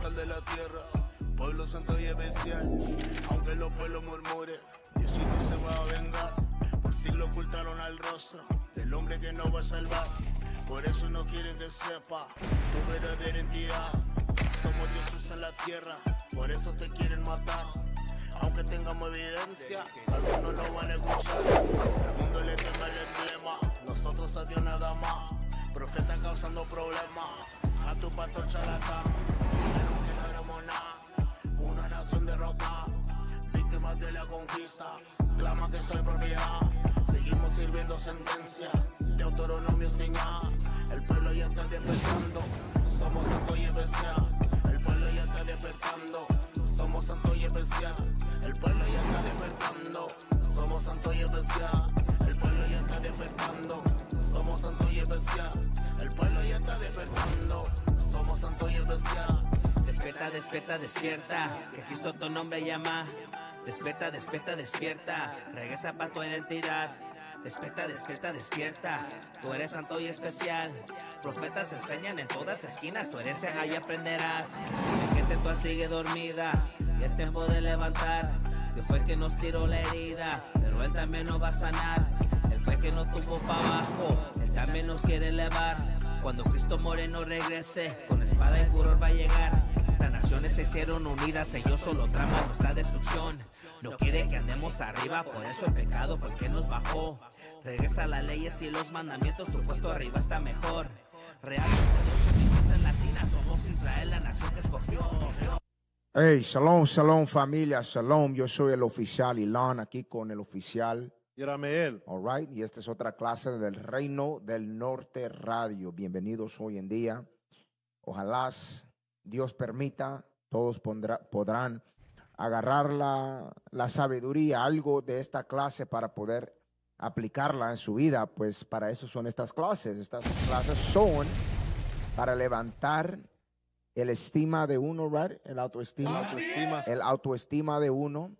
sal de la tierra, pueblo santo y especial. Aunque los pueblos murmuren, Diosito se va a vengar. Por siglo ocultaron al rostro del hombre que nos va a salvar. Por eso no quieren que sepa tu verdadera identidad. Somos dioses en la tierra, por eso te quieren matar. Aunque tengamos evidencia, algunos no van a escuchar. El mundo le teme el emblema, nosotros a Dios nada más. Profeta causando problemas, a tu la charlatán de víctimas de la conquista, clama que soy propiedad, seguimos sirviendo sentencia, de autonomía sin el pueblo ya está despertando, somos santo y especial, el pueblo ya está despertando, somos santo y especial, el pueblo ya está despertando, somos santo y especial, el pueblo ya está despertando, somos santo y especial, el pueblo ya está despertando, somos santo y especial. Despierta, despierta, despierta, que Cristo tu nombre llama. Despierta, despierta, despierta, regresa para tu identidad. Despierta, despierta, despierta, tú eres santo y especial. Profetas enseñan en todas esquinas, tu herencia ahí aprenderás. La gente tú sigue dormida, y es tiempo de levantar. Dios fue que nos tiró la herida, pero Él también nos va a sanar. Él fue que no tuvo para abajo, Él también nos quiere elevar. Cuando Cristo moreno regrese, con espada y furor va a llegar naciones se hicieron unidas, ellos solo traman nuestra destrucción. No quiere que andemos arriba, por eso el pecado porque nos bajó. Regresa las leyes y los mandamientos, tu puesto arriba está mejor. Real en latina, somos Israel, la nación que escogió. Hey, shalom, shalom familia, salón. Yo soy el oficial Ilan, aquí con el oficial Yerameel All right, y esta es otra clase del Reino del Norte Radio. Bienvenidos hoy en día. Ojalá Dios permita, todos podrán agarrar la, sabiduría, algo de esta clase para poder aplicarla en su vida, pues para eso son estas clases. Estas clases son para levantar el estima de uno, right? El autoestima, El autoestima de uno,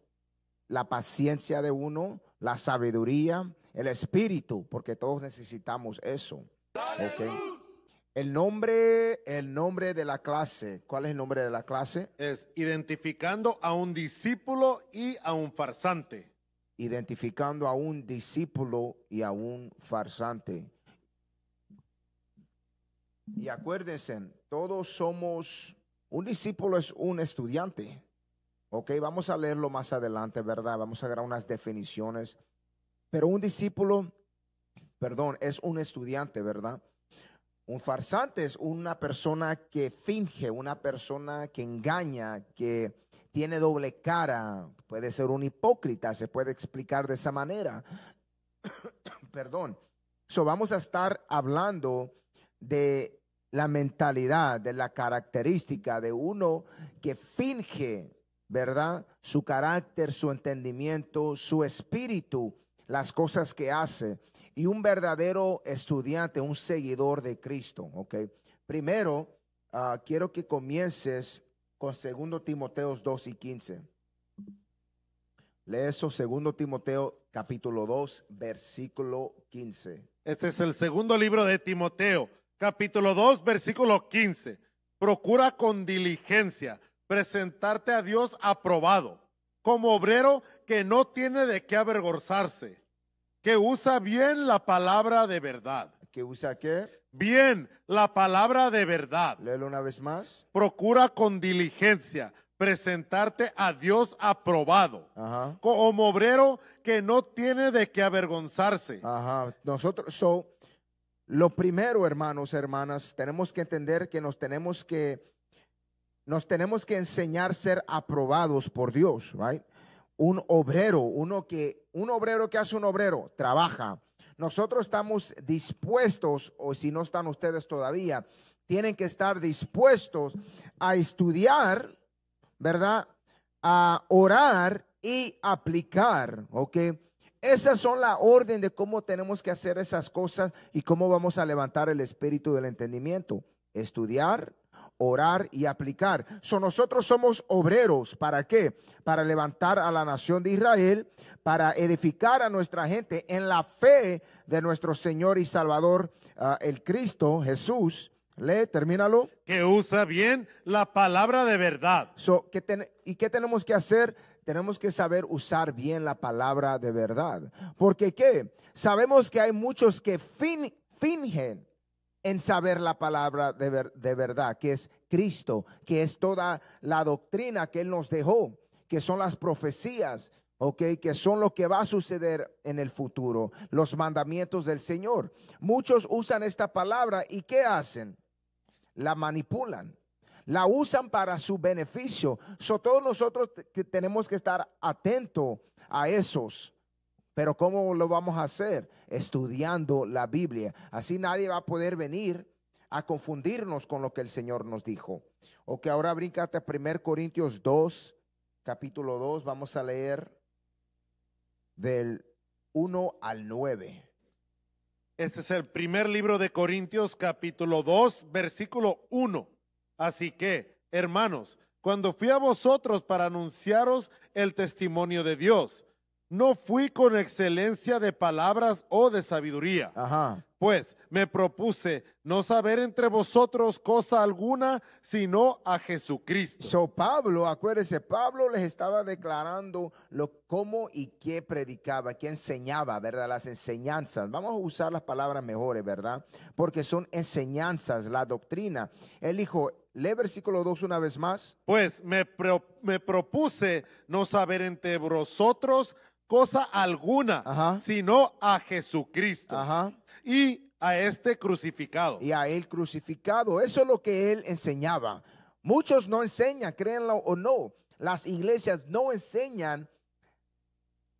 la paciencia de uno, la sabiduría, el espíritu, porque todos necesitamos eso. El nombre, el nombre de la clase. ¿Cuál es el nombre de la clase? Es identificando a un discípulo y a un farsante. Identificando a un discípulo y a un farsante. Y acuérdense, todos somos, un discípulo es un estudiante. Ok, vamos a leerlo más adelante, ¿verdad? Vamos a dar unas definiciones. Pero un discípulo, perdón, es un estudiante, ¿verdad? Un farsante es una persona que finge, una persona que engaña, que tiene doble cara, puede ser un hipócrita, se puede explicar de esa manera. Perdón. So, vamos a estar hablando de la mentalidad, de la característica de uno que finge, ¿verdad? Su carácter, su entendimiento, su espíritu, las cosas que hace y un verdadero estudiante, un seguidor de Cristo. Okay. Primero, ah, quiero que comiences con 2 Timoteo 2 y 15. Lee eso, 2 Timoteo capítulo 2, versículo 15. Este es el segundo libro de Timoteo, capítulo 2, versículo 15. Procura con diligencia presentarte a Dios aprobado, como obrero que no tiene de qué avergonzarse que usa bien la palabra de verdad. ¿Que usa qué? Bien, la palabra de verdad. Léelo una vez más. Procura con diligencia presentarte a Dios aprobado, como obrero que no tiene de qué avergonzarse. Ajá. Nosotros, so, lo primero, hermanos, hermanas, tenemos que entender que nos tenemos que, nos tenemos que enseñar a ser aprobados por Dios, right? un obrero, uno que, un obrero que hace un obrero, trabaja. Nosotros estamos dispuestos, o si no están ustedes todavía, tienen que estar dispuestos a estudiar, ¿verdad? A orar y aplicar, ¿ok? Esas son la orden de cómo tenemos que hacer esas cosas y cómo vamos a levantar el espíritu del entendimiento. Estudiar, orar y aplicar. So, nosotros somos obreros. ¿Para qué? Para levantar a la nación de Israel, para edificar a nuestra gente en la fe de nuestro Señor y Salvador, ah, el Cristo Jesús. Lee, termínalo. Que usa bien la palabra de verdad. So, ¿qué ten ¿Y qué tenemos que hacer? Tenemos que saber usar bien la palabra de verdad. Porque qué? Sabemos que hay muchos que fin fingen en saber la palabra de, de verdad, que es Cristo, que es toda la doctrina que Él nos dejó, que son las profecías, okay Que son lo que va a suceder en el futuro, los mandamientos del Señor. Muchos usan esta palabra y ¿qué hacen? La manipulan, la usan para su beneficio. So, todos nosotros que tenemos que estar atentos a esos, pero ¿cómo lo vamos a hacer? Estudiando la Biblia. Así nadie va a poder venir a confundirnos con lo que el Señor nos dijo. O que ahora brincate a 1 Corintios 2, capítulo 2, vamos a leer del 1 al 9. Este es el primer libro de Corintios, capítulo 2, versículo 1. Así que, hermanos, cuando fui a vosotros para anunciaros el testimonio de Dios, no fui con excelencia de palabras o de sabiduría. Ajá. Pues me propuse no saber entre vosotros cosa alguna, sino a Jesucristo. So Pablo, acuérdese, Pablo les estaba declarando lo cómo y qué predicaba, qué enseñaba, ¿verdad? Las enseñanzas. Vamos a usar las palabras mejores, ¿verdad? Porque son enseñanzas, la doctrina. Él dijo, Lee versículo 2 una vez más. Pues me, me propuse no saber entre vosotros cosa alguna, sino a Jesucristo y a este crucificado. Y a él crucificado. Eso es lo que él enseñaba. Muchos no enseñan, créanlo o no. Las iglesias no enseñan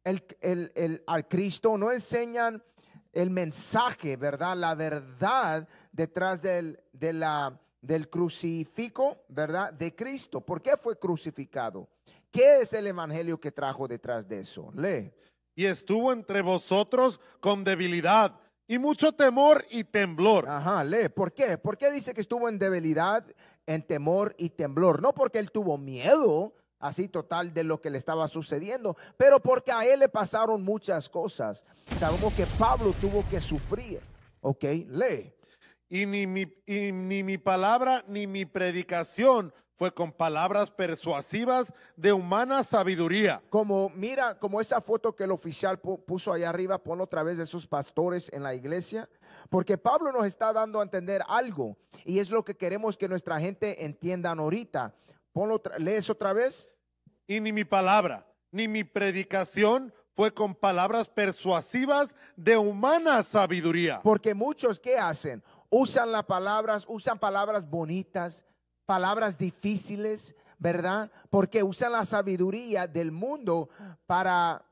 el, el, al Cristo, no enseñan el mensaje, ¿verdad? La verdad detrás del, de la, del crucifijo, ¿verdad? De Cristo. ¿Por qué fue crucificado? ¿Qué es el evangelio que trajo detrás de eso? Lee. Y estuvo entre vosotros con debilidad y mucho temor y temblor. Ajá, lee. ¿Por qué? ¿Por qué dice que estuvo en debilidad, en temor y temblor? No porque él tuvo miedo así total de lo que le estaba sucediendo, pero porque a él le pasaron muchas cosas. Sabemos que Pablo tuvo que sufrir. Ok, lee. Y ni mi, ni mi palabra ni mi predicación fue con palabras persuasivas de humana sabiduría. Como mira, como esa foto que el oficial puso allá arriba, Ponlo otra vez de esos pastores en la iglesia, porque Pablo nos está dando a entender algo y es lo que queremos que nuestra gente entienda ahorita. Ponlo, lees otra vez. Y ni mi palabra, ni mi predicación fue con palabras persuasivas de humana sabiduría. Porque muchos, ¿qué hacen? Usan las palabras, usan palabras bonitas, palabras difíciles, ¿verdad? Porque usan la sabiduría del mundo para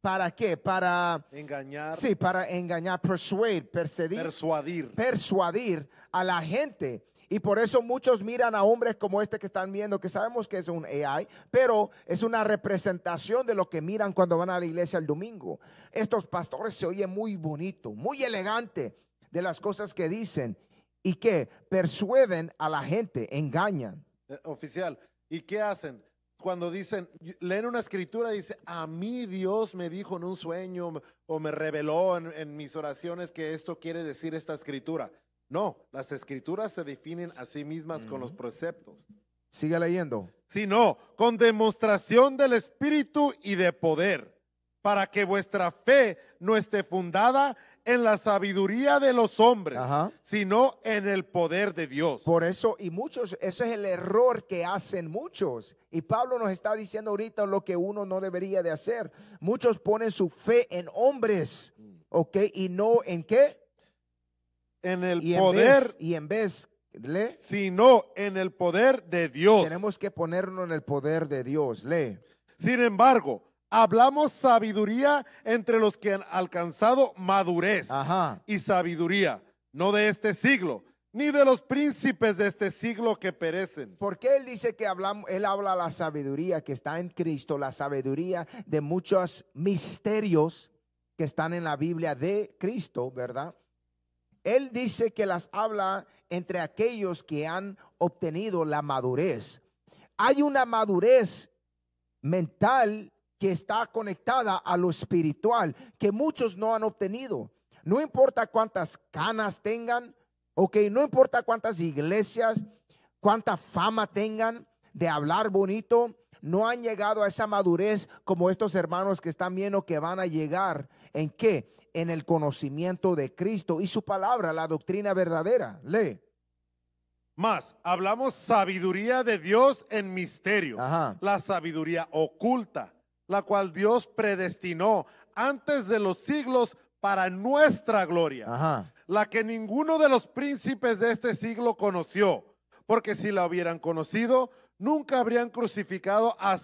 ¿Para qué? Para engañar. Sí, para engañar, persuade, perseguir, persuadir. Persuadir a la gente. Y por eso muchos miran a hombres como este que están viendo, que sabemos que es un AI, pero es una representación de lo que miran cuando van a la iglesia el domingo. Estos pastores se oyen muy bonito, muy elegante de las cosas que dicen y qué? persuaden a la gente, engañan. Eh, oficial, ¿y qué hacen? Cuando dicen, leen una escritura y dice, a mí Dios me dijo en un sueño o me reveló en, mis oraciones que esto quiere decir esta escritura. No, las escrituras se definen a sí mismas con los preceptos. Sigue leyendo. Sino con demostración del Espíritu y de poder para que vuestra fe no esté fundada en la sabiduría de los hombres, sino en el poder de Dios. Por eso, y muchos, ese es el error que hacen muchos. Y Pablo nos está diciendo ahorita lo que uno no debería de hacer. Muchos ponen su fe en hombres, mm. ¿ok? Y no en qué? En el poder. y en vez lee. Sino en el poder de Dios. Tenemos que ponernos en el poder de Dios, lee. Sin embargo, hablamos sabiduría entre los que han alcanzado madurez y sabiduría, no de este siglo, ni de los príncipes de este siglo que perecen. Porque él dice que hablamos, él habla la sabiduría que está en Cristo, la sabiduría de muchos misterios que están en la Biblia de Cristo, ¿verdad? Él dice que las habla entre aquellos que han obtenido la madurez. Hay una madurez mental que está conectada a lo espiritual, que muchos no han obtenido. No importa cuántas canas tengan, ok, no importa cuántas iglesias, cuánta fama tengan de hablar bonito, no han llegado a esa madurez como estos hermanos que están viendo que van a llegar. ¿En qué? En el conocimiento de Cristo y su palabra, la doctrina verdadera. Lee. Más, hablamos sabiduría de Dios en misterio, la sabiduría oculta la cual Dios predestinó antes de los siglos para nuestra gloria, la que ninguno de los príncipes de este siglo conoció, porque si la hubieran conocido, nunca habrían crucificado al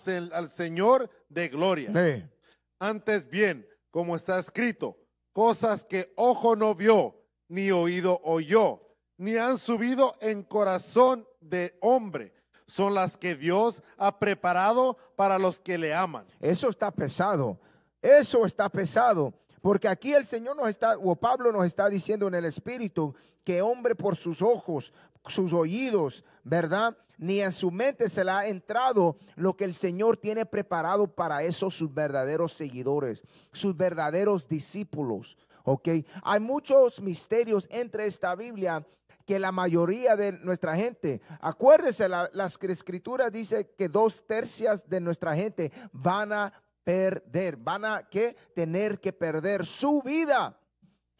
Señor de gloria. Antes bien, como está escrito, cosas que ojo no vio, ni oído oyó, ni han subido en corazón de hombre son las que Dios ha preparado para los que le aman. Eso está pesado. Eso está pesado. Porque aquí el Señor nos está, o Pablo nos está diciendo en el Espíritu, que hombre por sus ojos, sus oídos, ¿verdad? Ni en su mente se le ha entrado lo que el Señor tiene preparado para esos sus verdaderos seguidores, sus verdaderos discípulos. ¿Ok? Hay muchos misterios entre esta Biblia que la mayoría de nuestra gente. Acuérdese, la, las escrituras dice que dos tercias de nuestra gente van a perder, van a tener que perder su vida.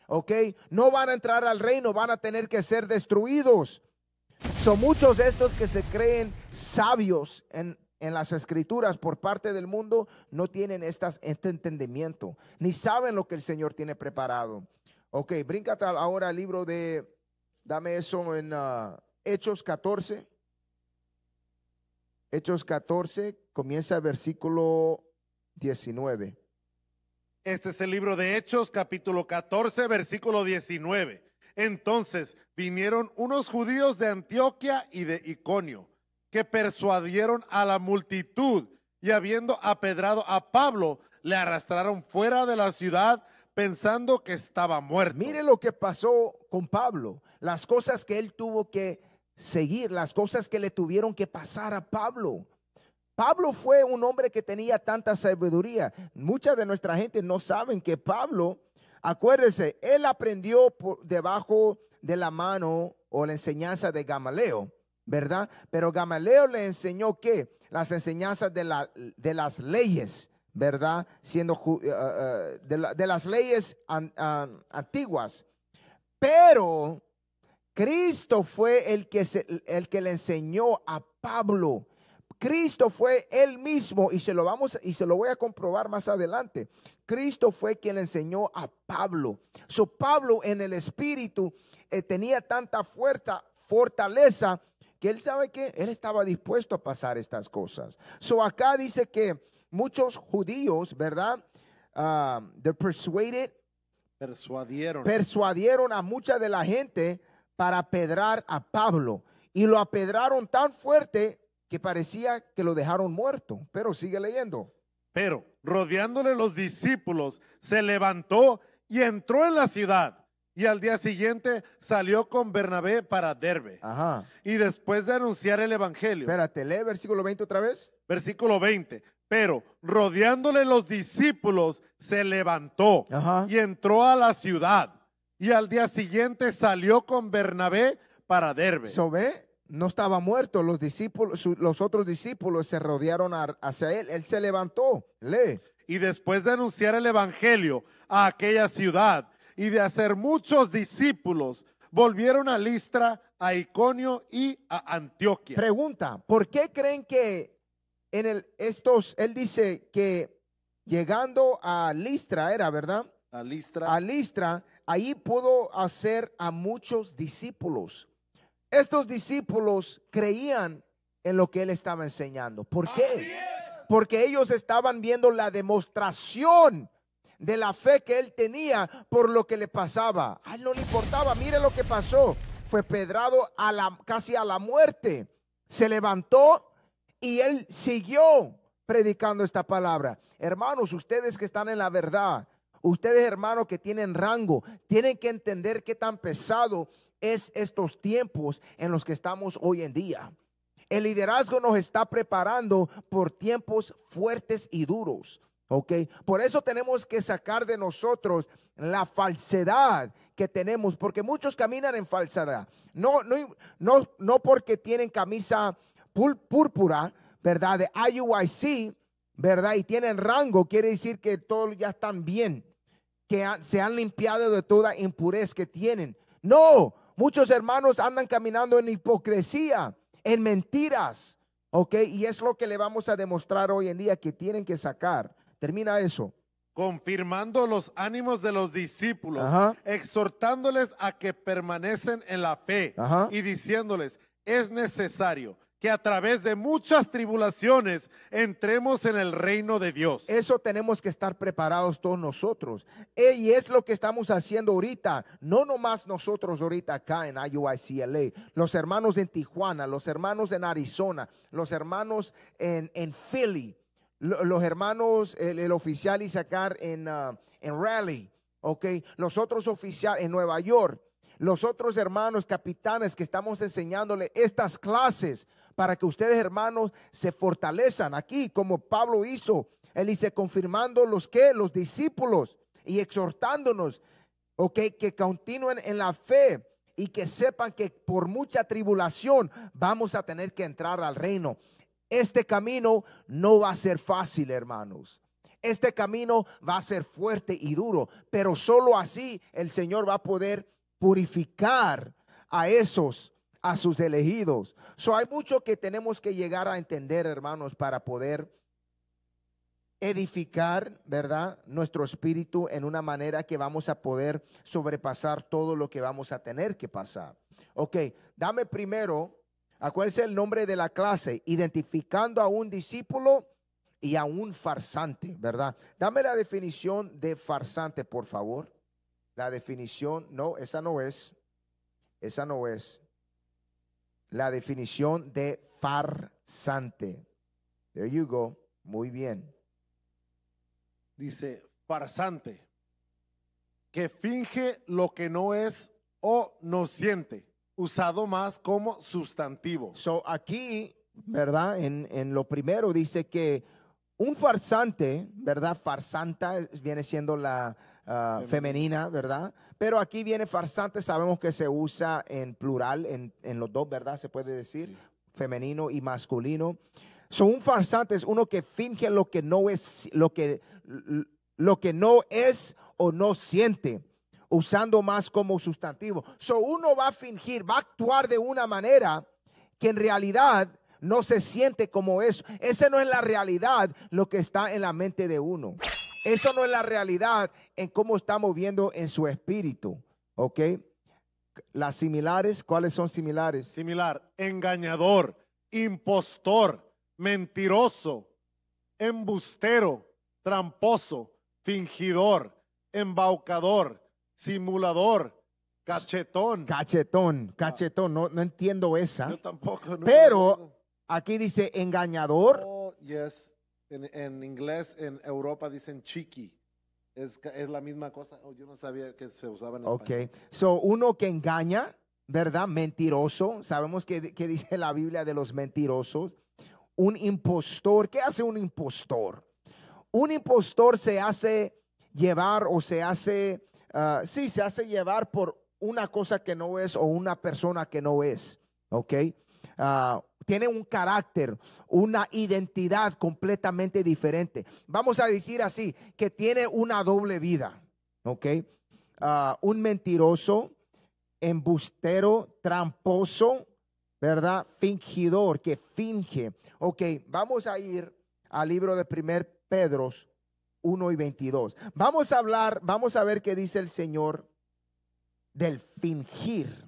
¿Ok? No van a entrar al reino, van a tener que ser destruidos. Son muchos de estos que se creen sabios en, las escrituras por parte del mundo, no tienen estas, este entendimiento, ni saben lo que el Señor tiene preparado. Ok, bríncate ahora al libro de Dame eso en ah, Hechos 14. Hechos 14 comienza versículo 19. Este es el libro de Hechos, capítulo 14, versículo 19. Entonces vinieron unos judíos de Antioquia y de Iconio, que persuadieron a la multitud y habiendo apedrado a Pablo, le arrastraron fuera de la ciudad pensando que estaba muerto. Mire lo que pasó con Pablo, las cosas que él tuvo que seguir, las cosas que le tuvieron que pasar a Pablo. Pablo fue un hombre que tenía tanta sabiduría. Mucha de nuestra gente no saben que Pablo, acuérdense, él aprendió por debajo de la mano o la enseñanza de Gamaleo, ¿verdad? Pero Gamaleo le enseñó que las enseñanzas de, de las leyes, ¿verdad? Siendo eh, eh, de, las leyes antiguas. Pero Cristo fue el que, el que le enseñó a Pablo. Cristo fue él mismo y se lo vamos y se lo voy a comprobar más adelante. Cristo fue quien le enseñó a Pablo. So Pablo en el espíritu eh, tenía tanta fuerza, fortaleza que él sabe que él estaba dispuesto a pasar estas cosas. So acá dice que muchos judíos, ¿verdad? Ah, persuaded, persuadieron. persuadieron a mucha de la gente para apedrar a Pablo. Y lo apedraron tan fuerte que parecía que lo dejaron muerto. Pero sigue leyendo. Pero rodeándole los discípulos, se levantó y entró en la ciudad. Y al día siguiente salió con Bernabé para Derbe. Y después de anunciar el evangelio. Espérate, lee versículo 20 otra vez. Versículo 20. Pero rodeándole los discípulos, se levantó y entró a la ciudad. Y al día siguiente salió con Bernabé para Derbe. So, ¿ve? No estaba muerto. Los discípulos, los otros discípulos se rodearon hacia él. Él se levantó. Lee. Y después de anunciar el evangelio a aquella ciudad y de hacer muchos discípulos, volvieron a Listra, a Iconio y a Antioquia. Pregunta: ¿Por qué creen que en el, estos, él dice que llegando a Listra, era verdad? A Listra. A Listra, ahí pudo hacer a muchos discípulos. Estos discípulos creían en lo que él estaba enseñando. ¿Por qué? Porque ellos estaban viendo la demostración de la fe que él tenía por lo que le pasaba. A no le importaba, mire lo que pasó. Fue pedrado a la, casi a la muerte. Se levantó y él siguió predicando esta palabra. Hermanos, ustedes que están en la verdad, ustedes hermanos que tienen rango, tienen que entender qué tan pesado es estos tiempos en los que estamos hoy en día. El liderazgo nos está preparando por tiempos fuertes y duros. ¿Ok? Por eso tenemos que sacar de nosotros la falsedad que tenemos, porque muchos caminan en falsedad. No, no, no, no porque tienen camisa púrpura, ¿verdad? De IUIC, ¿verdad? Y tienen rango, quiere decir que todos ya están bien, que se han limpiado de toda impurez que tienen. No, muchos hermanos andan caminando en hipocresía, en mentiras, ¿ok? Y es lo que le vamos a demostrar hoy en día que tienen que sacar. Termina eso confirmando los ánimos de los discípulos, exhortándoles a que permanecen en la fe y diciéndoles, es necesario que a través de muchas tribulaciones entremos en el reino de Dios. Eso tenemos que estar preparados todos nosotros. E, y es lo que estamos haciendo ahorita, no nomás nosotros ahorita acá en IUICLA, los hermanos en Tijuana, los hermanos en Arizona, los hermanos en, Philly, los hermanos, el, oficial Isaacar en, ah, en Raleigh, ok, los otros oficiales en Nueva York los otros hermanos capitanes que estamos enseñándole estas clases, para que ustedes hermanos se fortalezcan aquí como Pablo hizo. Él dice, confirmando los que, los discípulos y exhortándonos, ok, que continúen en la fe y que sepan que por mucha tribulación vamos a tener que entrar al reino. Este camino no va a ser fácil, hermanos. Este camino va a ser fuerte y duro, pero solo así el Señor va a poder purificar a esos a sus elegidos. So hay mucho que tenemos que llegar a entender, hermanos, para poder edificar, ¿verdad? Nuestro espíritu en una manera que vamos a poder sobrepasar todo lo que vamos a tener que pasar. Ok, dame primero, acuérdense el nombre de la clase, identificando a un discípulo y a un farsante, ¿verdad? Dame la definición de farsante, por favor. La definición, no, esa no es, esa no es la definición de farsante. There you go. Muy bien. Dice, farsante, que finge lo que no es o no siente, usado más como sustantivo. So aquí, ¿verdad? En, en lo primero dice que un farsante, ¿verdad? Farsanta viene siendo la, Ah, femenina, ¿verdad? Pero aquí viene farsante, sabemos que se usa en plural, en, en los dos, ¿verdad? Se puede decir, femenino y masculino. So, un farsante es uno que finge lo que no es, lo que, lo que no es o no siente, usando más como sustantivo. So, uno va a fingir, va a actuar de una manera que en realidad no se siente como eso. ese no es la realidad, lo que está en la mente de uno. Eso no es la realidad en cómo estamos viendo en su espíritu. ¿Ok? Las similares, ¿cuáles son similares? Similar, engañador, impostor, mentiroso, embustero, tramposo, fingidor, embaucador, simulador, cachetón. Cachetón, ah. cachetón, no, no entiendo esa. Yo tampoco. Pero aquí dice engañador, oh, yes en, inglés, en Europa dicen chiqui. Es, la misma cosa. Oh, yo no sabía que se usaba en español. Ok. So, uno que engaña, ¿verdad? Mentiroso. Sabemos que, dice la Biblia de los mentirosos. Un impostor. ¿Qué hace un impostor? Un impostor se hace llevar o se hace, ah, sí, se hace llevar por una cosa que no es o una persona que no es. Ok. Ah, tiene un carácter, una identidad completamente diferente. Vamos a decir así, que tiene una doble vida, ¿ok? Ah, un mentiroso, embustero, tramposo, ¿verdad? Fingidor, que finge. Ok, vamos a ir al libro de primer Pedro 1 y 22. Vamos a hablar, vamos a ver qué dice el Señor del fingir.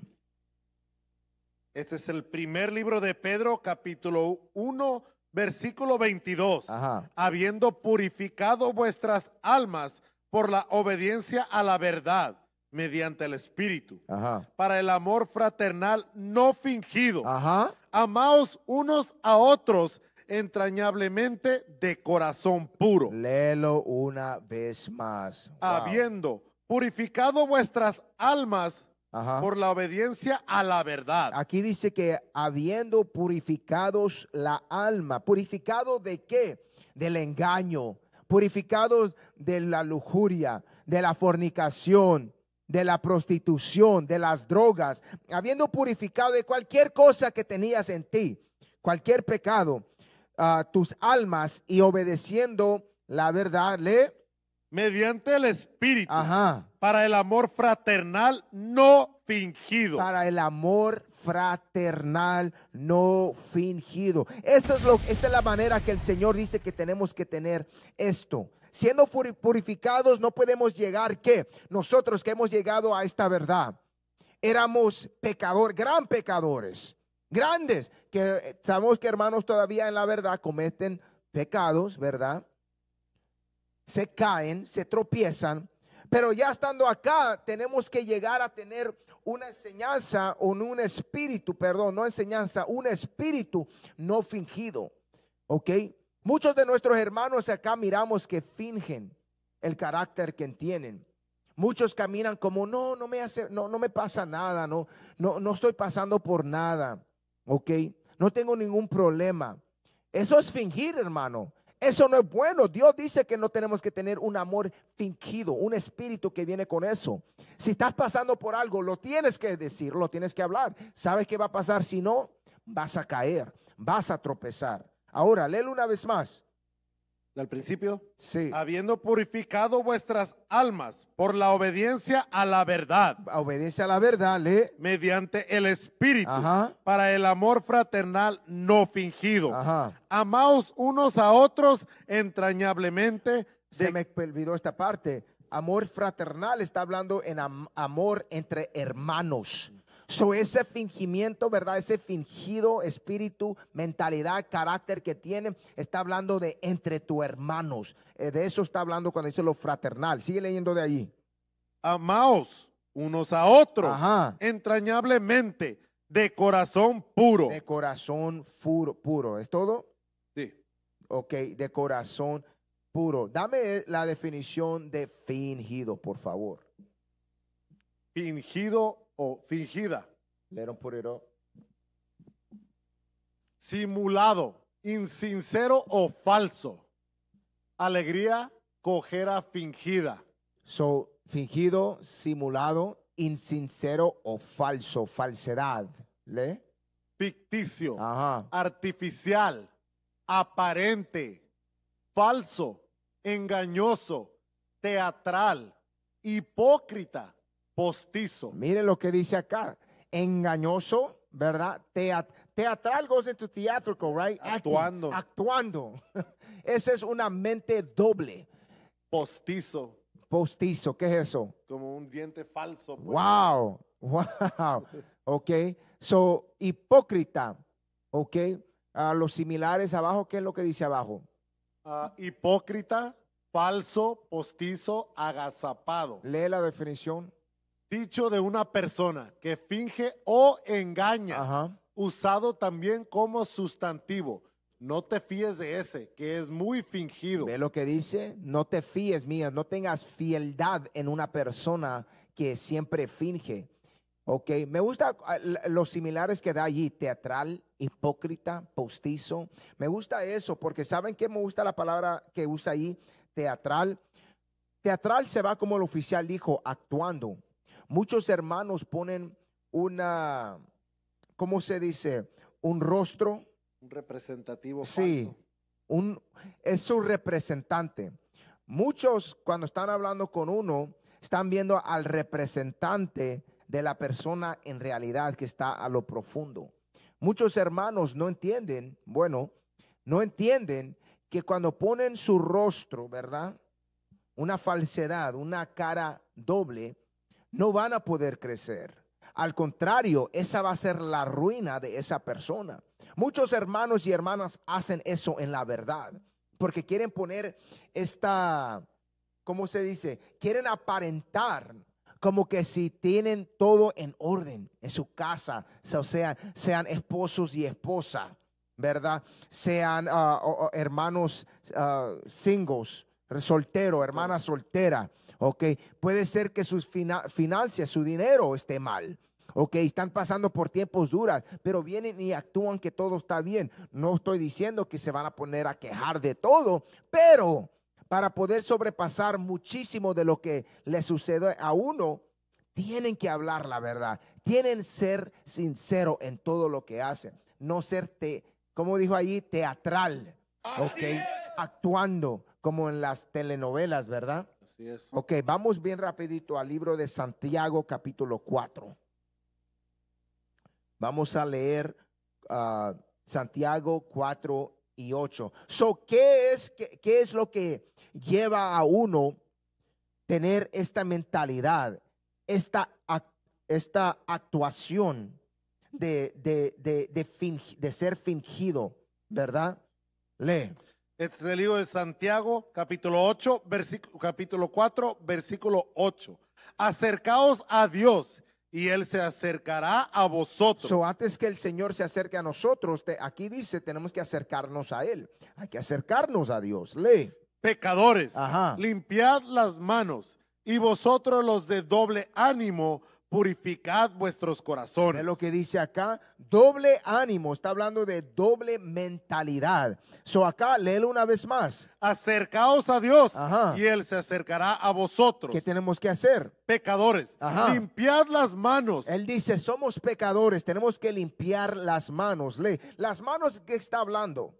Este es el primer libro de Pedro, capítulo 1, versículo 22. Habiendo purificado vuestras almas por la obediencia a la verdad mediante el Espíritu, para el amor fraternal no fingido. Ajá. Amaos unos a otros entrañablemente de corazón puro. Léelo una vez más. Habiendo purificado vuestras almas por la obediencia a la verdad. Aquí dice que habiendo purificados la alma, purificado de qué? Del engaño, purificados de la lujuria, de la fornicación, de la prostitución, de las drogas, habiendo purificado de cualquier cosa que tenías en ti, cualquier pecado, ah, tus almas y obedeciendo la verdad, le mediante el Espíritu, para el amor fraternal no fingido. Para el amor fraternal no fingido. Esto es lo, esta es la manera que el Señor dice que tenemos que tener esto. Siendo purificados no podemos llegar que nosotros que hemos llegado a esta verdad éramos pecador, gran pecadores, grandes, que eh, sabemos que hermanos todavía en la verdad cometen pecados, ¿verdad? se caen, se tropiezan, pero ya estando acá tenemos que llegar a tener una enseñanza o un espíritu, perdón, no enseñanza, un espíritu no fingido, ¿ok? Muchos de nuestros hermanos acá miramos que fingen el carácter que tienen. Muchos caminan como no, no me hace, no, no me pasa nada, no, no, no estoy pasando por nada, ¿ok? No tengo ningún problema. Eso es fingir, hermano. Eso no es bueno. Dios dice que no tenemos que tener un amor fingido, un espíritu que viene con eso. Si estás pasando por algo, lo tienes que decir, lo tienes que hablar. ¿Sabes qué va a pasar? Si no, vas a caer, vas a tropezar. Ahora, léelo una vez más. ¿Al principio? Sí. Habiendo purificado vuestras almas por la obediencia a la verdad. Obediencia a la verdad, lee. Mediante el Espíritu. Para el amor fraternal no fingido. Amaos unos a otros entrañablemente. Se me olvidó esta parte. Amor fraternal está hablando en amor entre hermanos. So, ese fingimiento, ¿verdad? Ese fingido espíritu, mentalidad, carácter que tiene, está hablando de entre tus hermanos. Eh, de eso está hablando cuando dice lo fraternal. Sigue leyendo de allí. Amaos unos a otros entrañablemente, de corazón puro. De corazón puro, puro. ¿Es todo? Sí. Ok, de corazón puro. Dame la definición de fingido, por favor. Fingido o fingida. Em simulado, insincero o falso. Alegría, cojera fingida. So, fingido, simulado, insincero o falso, falsedad. ¿Le? Ficticio, artificial, aparente, falso, engañoso, teatral, hipócrita, postizo. Mire lo que dice acá, engañoso, ¿verdad? teatral goes into theatrical, right? Actuando. Actuando. Esa es una mente doble. Postizo. Postizo, ¿qué es eso? Como un diente falso. Pues. Wow, wow. Ok, so hipócrita, ok. A los similares abajo, ¿qué es lo que dice abajo? Ah, hipócrita, falso, postizo, agazapado. Lee la definición dicho de una persona que finge o engaña, usado también como sustantivo. No te fíes de ese, que es muy fingido. Ve lo que dice, no te fíes mías, no tengas fieldad en una persona que siempre finge. Ok, me gusta ah, los similares que da allí, teatral, hipócrita, postizo. Me gusta eso porque saben que me gusta la palabra que usa allí, teatral. Teatral se va como el oficial dijo, actuando Muchos hermanos ponen una, ¿cómo se dice? Un rostro. Un representativo. Sí, es su representante. Muchos cuando están hablando con uno, están viendo al representante de la persona en realidad que está a lo profundo. Muchos hermanos no entienden, bueno, no entienden que cuando ponen su rostro, ¿verdad? Una falsedad, una cara doble, no van a poder crecer. Al contrario, esa va a ser la ruina de esa persona. Muchos hermanos y hermanas hacen eso en la verdad, porque quieren poner esta, ¿cómo se dice? Quieren aparentar como que si tienen todo en orden en su casa, o sea, sean esposos y esposa, ¿verdad? Sean ah, hermanos uh, singles, soltero, hermana soltera, ok. Puede ser que sus finanzas, su dinero esté mal. Ok, están pasando por tiempos duras, pero vienen y actúan que todo está bien. No estoy diciendo que se van a poner a quejar de todo, pero para poder sobrepasar muchísimo de lo que le sucede a uno, tienen que hablar la verdad, tienen ser sincero en todo lo que hacen, no ser, te, como dijo allí, teatral, ok, actuando, como en las telenovelas, ¿verdad? Así es. Ok, vamos bien rapidito al libro de Santiago capítulo 4. Vamos a leer ah, Santiago 4 y 8. So, ¿qué es, qué, es lo que lleva a uno tener esta mentalidad, esta, esta actuación de, de, de ser fingido, verdad? Lee. Este es el libro de Santiago, capítulo 8, versículo, capítulo 4, versículo 8. Acercaos a Dios y Él se acercará a vosotros. antes que el Señor se acerque a nosotros, aquí dice, tenemos que acercarnos a Él. Hay que acercarnos a Dios. Lee. Pecadores, limpiad las manos y vosotros los de doble ánimo, purificad vuestros corazones. Es lo que dice acá, doble ánimo, está hablando de doble mentalidad. So acá, léelo una vez más. Acercaos a Dios y Él se acercará a vosotros. ¿Qué tenemos que hacer? Pecadores, limpiad las manos. Él dice, somos pecadores, tenemos que limpiar las manos. Lee, las manos que está hablando.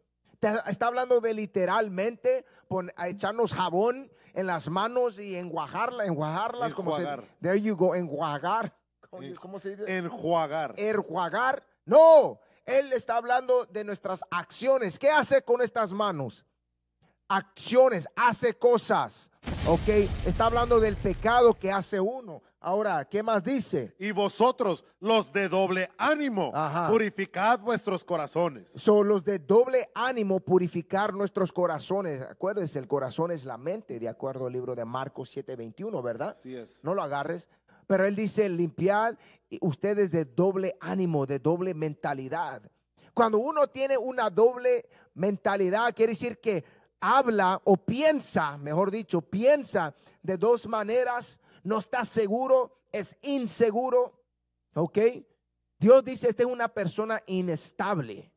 Está hablando de literalmente pon, a echarnos jabón en las manos y enguajarlas, enjuagarlas, como se There you go, enjuagar. ¿Cómo, ¿cómo se dice? Enjuagar. Enjuagar. No, él está hablando de nuestras acciones. ¿Qué hace con estas manos? Acciones, hace cosas. ¿Ok? Está hablando del pecado que hace uno. Ahora, ¿qué más dice? Y vosotros, los de doble ánimo, purificad vuestros corazones. Son los de doble ánimo, purificar nuestros corazones. Acuérdense, el corazón es la mente, de acuerdo al libro de Marcos 7:21, ¿verdad? es. No lo agarres. Pero él dice, limpiad ustedes de doble ánimo, de doble mentalidad. Cuando uno tiene una doble mentalidad, quiere decir que habla o piensa, mejor dicho, piensa de dos maneras, no está seguro, es inseguro, ¿ok? Dios dice, esta es una persona inestable,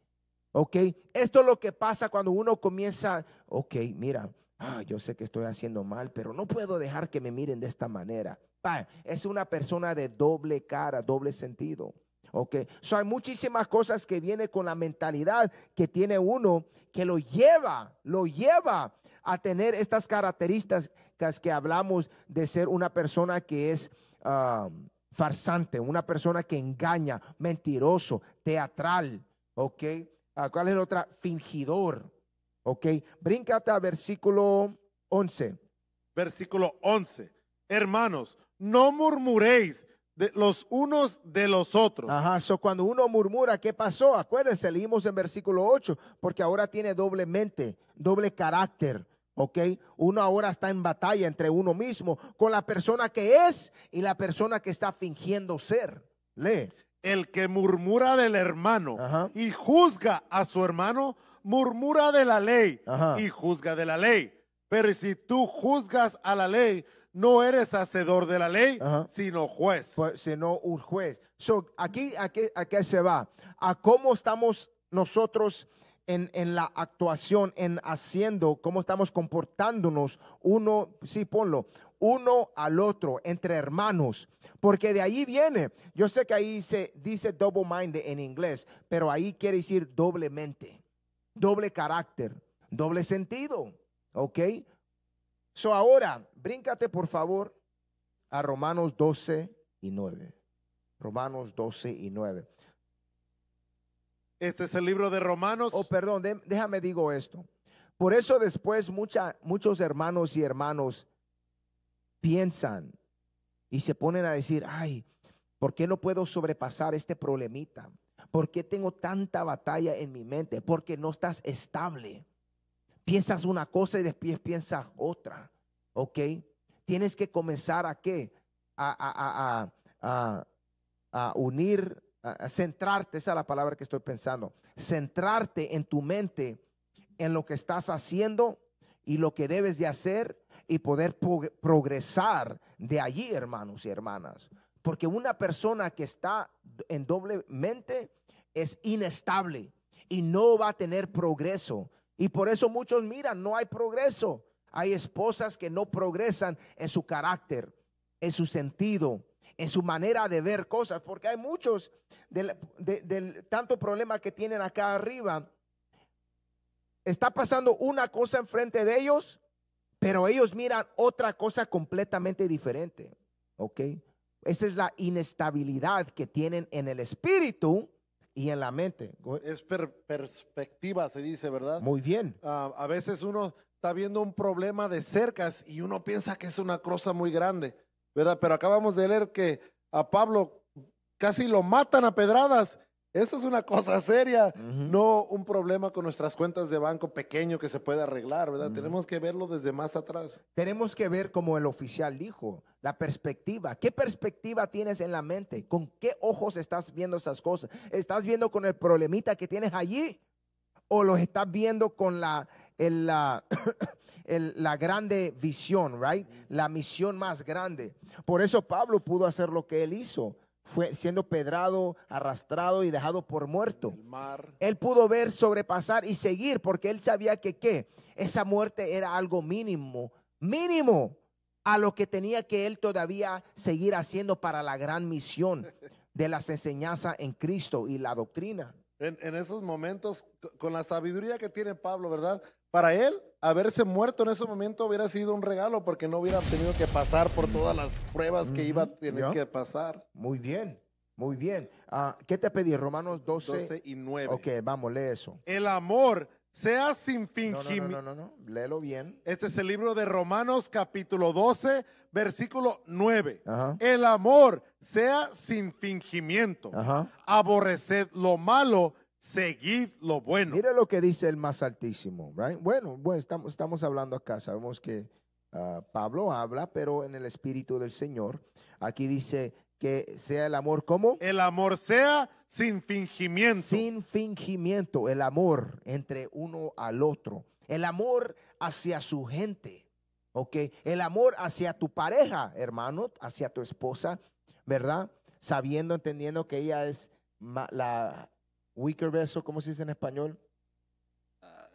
¿ok? Esto es lo que pasa cuando uno comienza, ok, mira, ah, yo sé que estoy haciendo mal, pero no puedo dejar que me miren de esta manera. es una persona de doble cara, doble sentido so hay muchísimas cosas que vienen con la mentalidad que tiene uno que lo lleva, lo lleva a tener estas características que hablamos de ser una persona que es ah, farsante, una persona que engaña, mentiroso, teatral, ok. Ah, ¿Cuál es la otra? Fingidor, ok. Bríncate a versículo 11. Versículo 11. Hermanos, no murmuréis los unos de los otros. Ajá, Eso cuando uno murmura, ¿qué pasó? Acuérdense, leímos en versículo 8, porque ahora tiene doble mente, doble carácter, ¿ok? Uno ahora está en batalla entre uno mismo, con la persona que es y la persona que está fingiendo ser. Lee. El que murmura del hermano y juzga a su hermano, murmura de la ley y juzga de la ley. Pero si tú juzgas a la ley, no eres hacedor de la ley, sino juez. Pues, sino un juez. So, aquí, aquí, ¿a qué se va? A cómo estamos nosotros en, la actuación, en haciendo, cómo estamos comportándonos uno, sí, ponlo, uno al otro, entre hermanos, porque de ahí viene. Yo sé que ahí se dice double mind en inglés, pero ahí quiere decir doblemente, doble carácter, doble sentido, ¿ok? So ahora, bríncate por favor a Romanos 12 y 9. Romanos 12 y 9. Este es el libro de Romanos. Oh, perdón, déjame digo esto. Por eso después muchos hermanos y hermanos piensan y se ponen a decir, ay, ¿por qué no puedo sobrepasar este problemita? ¿Por qué tengo tanta batalla en mi mente? Porque no estás estable piensas una cosa y después piensas otra, ¿ok? Tienes que comenzar a qué? A, a, a, a unir, a centrarte, esa es la palabra que estoy pensando, centrarte en tu mente, en lo que estás haciendo y lo que debes de hacer y poder progresar de allí, hermanos y hermanas. Porque una persona que está en doble mente es inestable y no va a tener progreso y por eso muchos miran, no hay progreso. Hay esposas que no progresan en su carácter, en su sentido, en su manera de ver cosas, porque hay muchos del, de, tanto problema que tienen acá arriba. Está pasando una cosa enfrente de ellos, pero ellos miran otra cosa completamente diferente. ¿Ok? Esa es la inestabilidad que tienen en el espíritu y en la mente. Es perspectiva, se dice, ¿verdad? Muy bien. Ah, a veces uno está viendo un problema de cercas y uno piensa que es una cosa muy grande, ¿verdad? Pero acabamos de leer que a Pablo casi lo matan a pedradas eso es una cosa seria, no un problema con nuestras cuentas de banco pequeño que se puede arreglar, ¿verdad? Tenemos que verlo desde más atrás. Tenemos que ver, como el oficial dijo, la perspectiva. ¿Qué perspectiva tienes en la mente? ¿Con qué ojos estás viendo esas cosas? ¿Estás viendo con el problemita que tienes allí? ¿O los estás viendo con la, la grande visión, right? La misión más grande. Por eso Pablo pudo hacer lo que él hizo fue siendo pedrado, arrastrado y dejado por muerto. Él pudo ver, sobrepasar y seguir porque él sabía que qué, esa muerte era algo mínimo, mínimo a lo que tenía que él todavía seguir haciendo para la gran misión de las enseñanzas en Cristo y la doctrina. En, en esos momentos, con la sabiduría que tiene Pablo, ¿verdad? para él haberse muerto en ese momento hubiera sido un regalo porque no hubiera tenido que pasar por todas las pruebas que iba a tener que pasar. Muy bien, muy bien. Ah, ¿Qué te pedí? Romanos 12. 12 y 9. Ok, vamos, lee eso. El amor sea sin fingimiento. No no, no, léelo bien. Este es el libro de Romanos capítulo 12, versículo 9. El amor sea sin fingimiento. Aborreced lo malo seguid lo bueno. Mire lo que dice el más altísimo, right? Bueno, bueno estamos, estamos hablando acá, sabemos que ah, Pablo habla, pero en el espíritu del Señor. Aquí dice que sea el amor como... El amor sea sin fingimiento. Sin fingimiento, el amor entre uno al otro. El amor hacia su gente, ¿ok? El amor hacia tu pareja, hermano, hacia tu esposa, ¿verdad? Sabiendo, entendiendo que ella es la weaker vessel, ¿cómo se dice en español? Ah,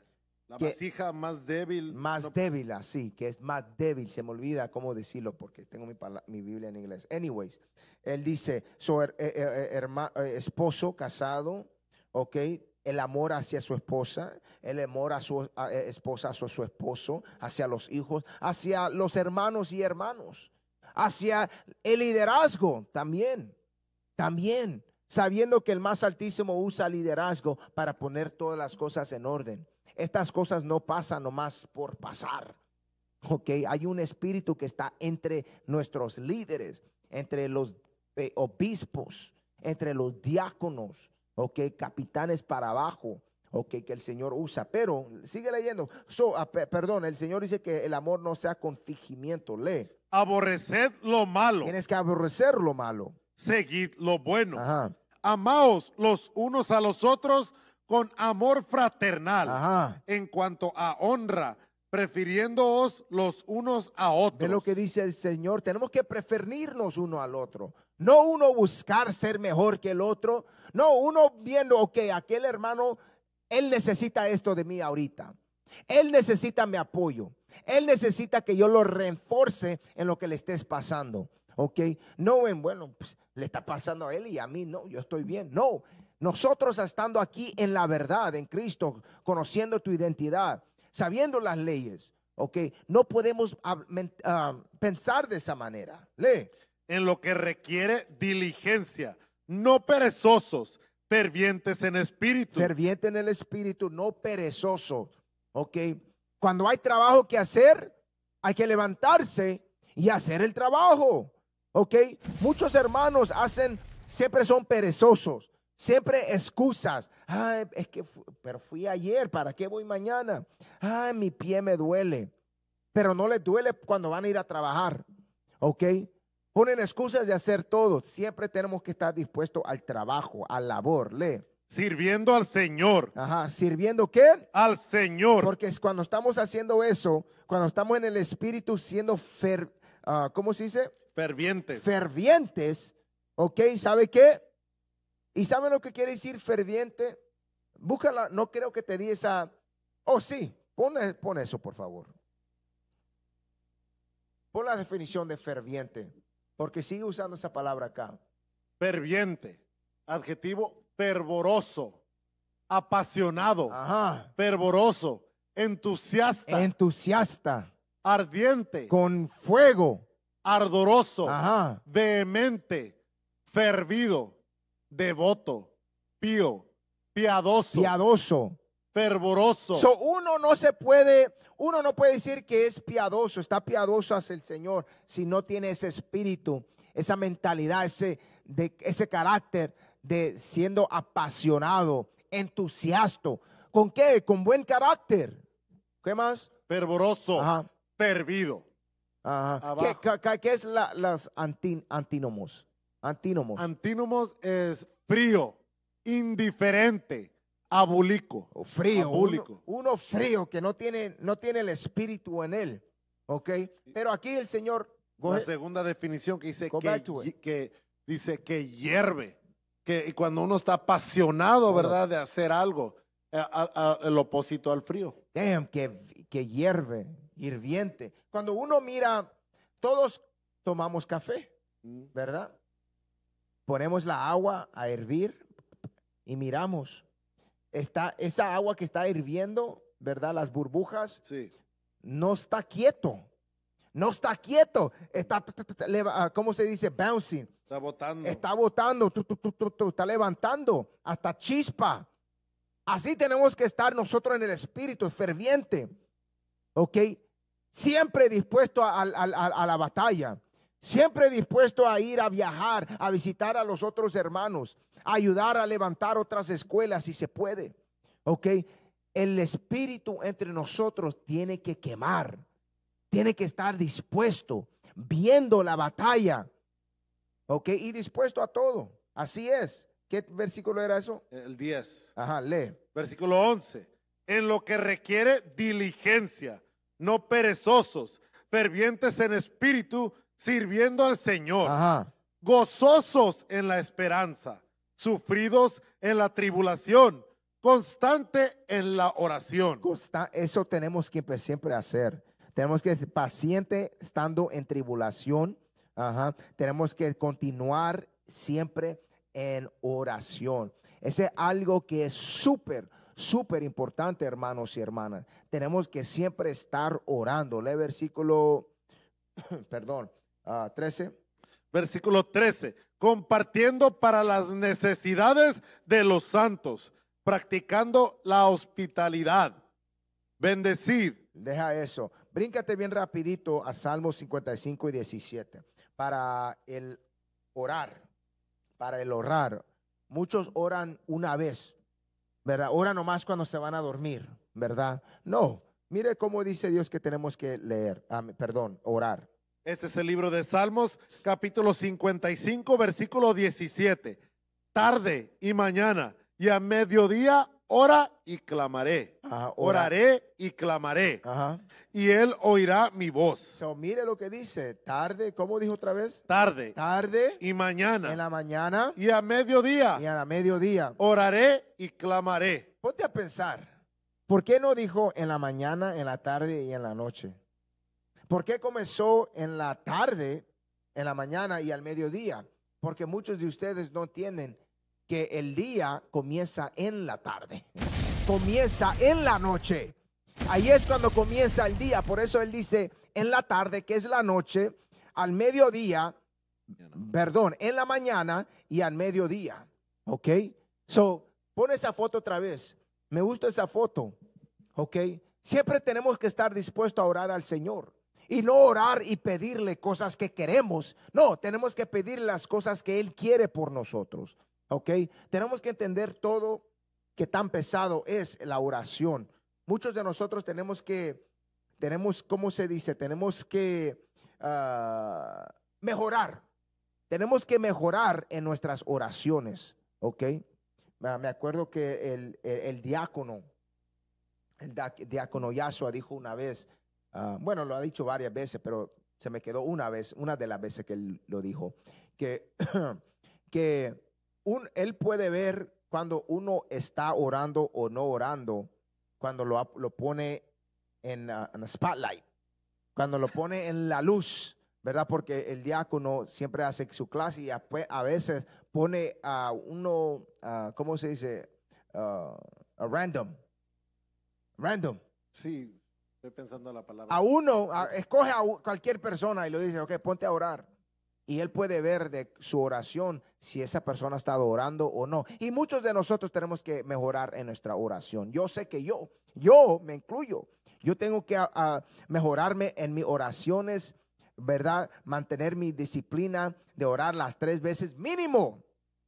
la vasija más débil. Más débil, así, ah, que es más débil. Se me olvida cómo decirlo porque tengo mi, Biblia en inglés. Anyways, él dice, so, er, eh, eh, eh, esposo casado, ¿ok? El amor hacia su esposa, el amor a su esposa, a su esposo, hacia los hijos, hacia los hermanos y hermanos, hacia el liderazgo también, también sabiendo que el más altísimo usa liderazgo para poner todas las cosas en orden. Estas cosas no pasan nomás por pasar. Ok, hay un espíritu que está entre nuestros líderes, entre los eh, obispos, entre los diáconos, ok, capitanes para abajo, ok, que el Señor usa. Pero sigue leyendo. So, ah, perdón, el Señor dice que el amor no sea con fingimiento. Lee. Aborreced lo malo. Tienes que aborrecer lo malo seguid lo bueno. Amaos los unos a los otros con amor fraternal en cuanto a honra, prefiriéndoos los unos a otros. De lo que dice el Señor, tenemos que preferirnos uno al otro. No uno buscar ser mejor que el otro, no uno viendo, Que aquel hermano, él necesita esto de mí ahorita. Él necesita mi apoyo. Él necesita que yo lo reforce en lo que le estés pasando. ¿ok? No en, bueno, pues, le está pasando a él y a mí no, yo estoy bien. No, nosotros estando aquí en la verdad, en Cristo, conociendo tu identidad, sabiendo las leyes, ¿ok? No podemos ah, pensar de esa manera. Lee. En lo que requiere diligencia, no perezosos, fervientes en espíritu. Ferviente en el espíritu, no perezoso, ¿ok? Cuando hay trabajo que hacer, hay que levantarse y hacer el trabajo. ¿ok? Muchos hermanos hacen, siempre son perezosos, siempre excusas. Ay, es que, pero fui ayer, ¿para qué voy mañana? Ay, mi pie me duele. Pero no les duele cuando van a ir a trabajar, ¿ok? Ponen excusas de hacer todo. Siempre tenemos que estar dispuestos al trabajo, a labor, le Sirviendo al Señor. Ajá, sirviendo qué? Al Señor. Porque cuando estamos haciendo eso, cuando estamos en el Espíritu siendo, ah, ¿cómo se dice? Fervientes. Fervientes. ¿Ok? ¿Sabe qué? ¿Y sabe lo que quiere decir ferviente? Búscala, no creo que te di esa. Oh, sí, pon, pon eso, por favor. Pon la definición de ferviente, porque sigue usando esa palabra acá. Ferviente, adjetivo fervoroso, apasionado, Ajá. fervoroso, entusiasta. Entusiasta. Ardiente. Con fuego ardoroso, vehemente, fervido, devoto, pío, piadoso. Piadoso. Fervoroso. uno no se puede, uno no puede decir que es piadoso, está piadoso hacia el Señor si no tiene ese espíritu, esa mentalidad, ese, de, ese carácter de siendo apasionado, entusiasta. ¿Con qué? Con buen carácter. ¿Qué más? Fervoroso, fervido. ¿Qué, es las antinomos? antínomos? Antínomos. es frío, indiferente, abulico. Oh, frío. abulico Uno, frío que no tiene, no tiene el espíritu en él. ¿Ok? Pero aquí el Señor. La segunda definición que dice que, que, dice que hierve. Que, y cuando uno está apasionado, ¿verdad? De hacer algo, eh, el opósito al frío. Damn, que, que hierve hirviente. Cuando uno mira, todos tomamos café, mm. ¿verdad? Ponemos la agua a hervir y miramos. Está esa agua que está hirviendo, ¿verdad? Las burbujas. Sí. No está quieto. No está quieto. Está, ah, ¿cómo se dice? Bouncing. Está botando. Está botando. está levantando. Hasta chispa. Así tenemos que estar nosotros en el espíritu ferviente. ¿Ok? siempre dispuesto a, la batalla, siempre dispuesto a ir a viajar, a visitar a los otros hermanos, ayudar a levantar otras escuelas si se puede. ¿Ok? El espíritu entre nosotros tiene que quemar, tiene que estar dispuesto, viendo la batalla. ¿Ok? Y dispuesto a todo. Así es. ¿Qué versículo era eso? El 10. Ajá, lee. Versículo 11. En lo que requiere diligencia no perezosos, fervientes en espíritu, sirviendo al Señor, gozosos en la esperanza, sufridos en la tribulación, constante en la oración. eso tenemos que siempre hacer. Tenemos que ser pacientes estando en tribulación. Tenemos que continuar siempre en oración. Ese es algo que es súper Súper importante, hermanos y hermanas. Tenemos que siempre estar orando. Lee versículo, perdón, 13. Ah, versículo 13. Compartiendo para las necesidades de los santos, practicando la hospitalidad. Bendecir. Deja eso. Bríncate bien rapidito a Salmos 55 y 17. Para el orar, para el orar. Muchos oran una vez, ¿verdad? Ora nomás cuando se van a dormir, ¿verdad? No, mire cómo dice Dios que tenemos que leer, perdón, orar. Este es el libro de Salmos, capítulo 55, versículo 17. Tarde y mañana y a mediodía Ora y clamaré. Oraré y clamaré. Y él oirá mi voz. So, mire lo que dice. Tarde, ¿cómo dijo otra vez? Tarde. Tarde. Y mañana. En la mañana. Y a mediodía. Y a la mediodía. Oraré y clamaré. Ponte a pensar. ¿Por qué no dijo en la mañana, en la tarde y en la noche? ¿Por qué comenzó en la tarde, en la mañana y al mediodía? Porque muchos de ustedes no tienen que el día comienza en la tarde, comienza en la noche. Ahí es cuando comienza el día. Por eso él dice, en la tarde, que es la noche, al mediodía, perdón, en la mañana y al mediodía. ¿Ok? So, pone esa foto otra vez. Me gusta esa foto. ¿Ok? Siempre tenemos que estar dispuesto a orar al Señor. Y no orar y pedirle cosas que queremos. No, tenemos que pedir las cosas que Él quiere por nosotros. ¿Ok? Tenemos que entender todo que tan pesado es la oración. Muchos de nosotros tenemos que, tenemos, ¿cómo se dice? Tenemos que ah, mejorar. Tenemos que mejorar en nuestras oraciones. ¿Ok? Ah, me acuerdo que el, diácono, el diácono Yasua dijo una vez, ah, bueno, lo ha dicho varias veces, pero se me quedó una vez, una de las veces que él lo dijo, que, que él puede ver cuando uno está orando o no orando, cuando lo, lo pone en, spotlight, cuando lo pone en la luz, ¿verdad? Porque el diácono siempre hace su clase y a, pues, veces pone a uno, ¿cómo se dice? a random. Random. Sí, estoy pensando en la palabra. A uno, escoge a cualquier persona y lo dice, ok, ponte a orar. Y Él puede ver de su oración si esa persona ha estado orando o no. Y muchos de nosotros tenemos que mejorar en nuestra oración. Yo sé que yo, yo me incluyo. Yo tengo que mejorarme en mis oraciones, ¿verdad? Mantener mi disciplina de orar las tres veces mínimo.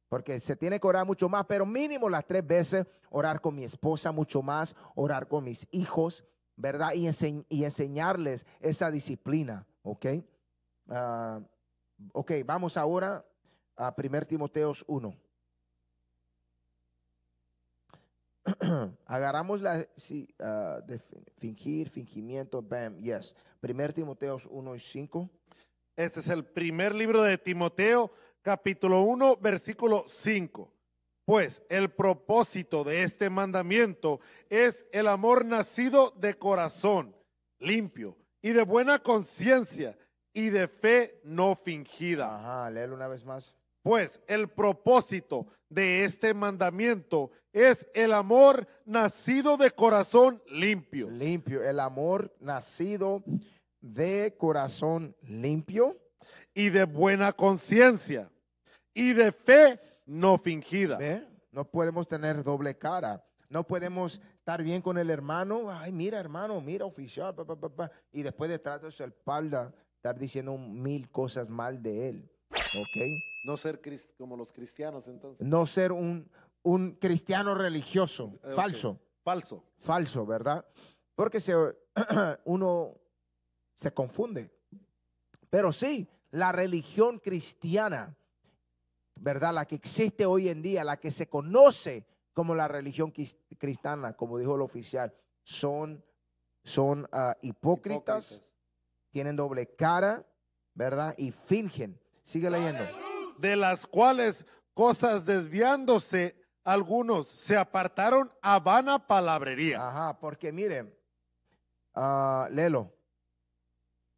Porque se tiene que orar mucho más, pero mínimo las tres veces. Orar con mi esposa mucho más, orar con mis hijos, ¿verdad? Y, y enseñarles esa disciplina, ¿ok? Ah, Ok, vamos ahora a 1 Timoteos 1. Agarramos la ah, fingir, fingimiento, bam, yes. 1 Timoteos 1 y 5. Este es el primer libro de Timoteo, capítulo 1, versículo 5. Pues el propósito de este mandamiento es el amor nacido de corazón limpio y de buena conciencia y de fe no fingida. Ajá, léelo una vez más. Pues el propósito de este mandamiento es el amor nacido de corazón limpio. Limpio, el amor nacido de corazón limpio. Y de buena conciencia. Y de fe no fingida. No podemos tener doble cara. No podemos estar bien con el hermano. Ay, mira, hermano, mira, oficial. y después detrás de su espalda estar diciendo mil cosas mal de él. ¿Ok? No ser como los cristianos entonces. No ser un, un cristiano religioso, eh, falso. Falso. Falso, ¿verdad? Porque se, uno se confunde. Pero sí, la religión cristiana, ¿verdad? La que existe hoy en día, la que se conoce como la religión cristiana, como dijo el oficial, son, son ah, hipócritas tienen doble cara, ¿verdad? Y fingen. Sigue leyendo. De las cuales cosas desviándose algunos se apartaron a vana palabrería. Ajá, porque miren, ah, Léelo. Lelo.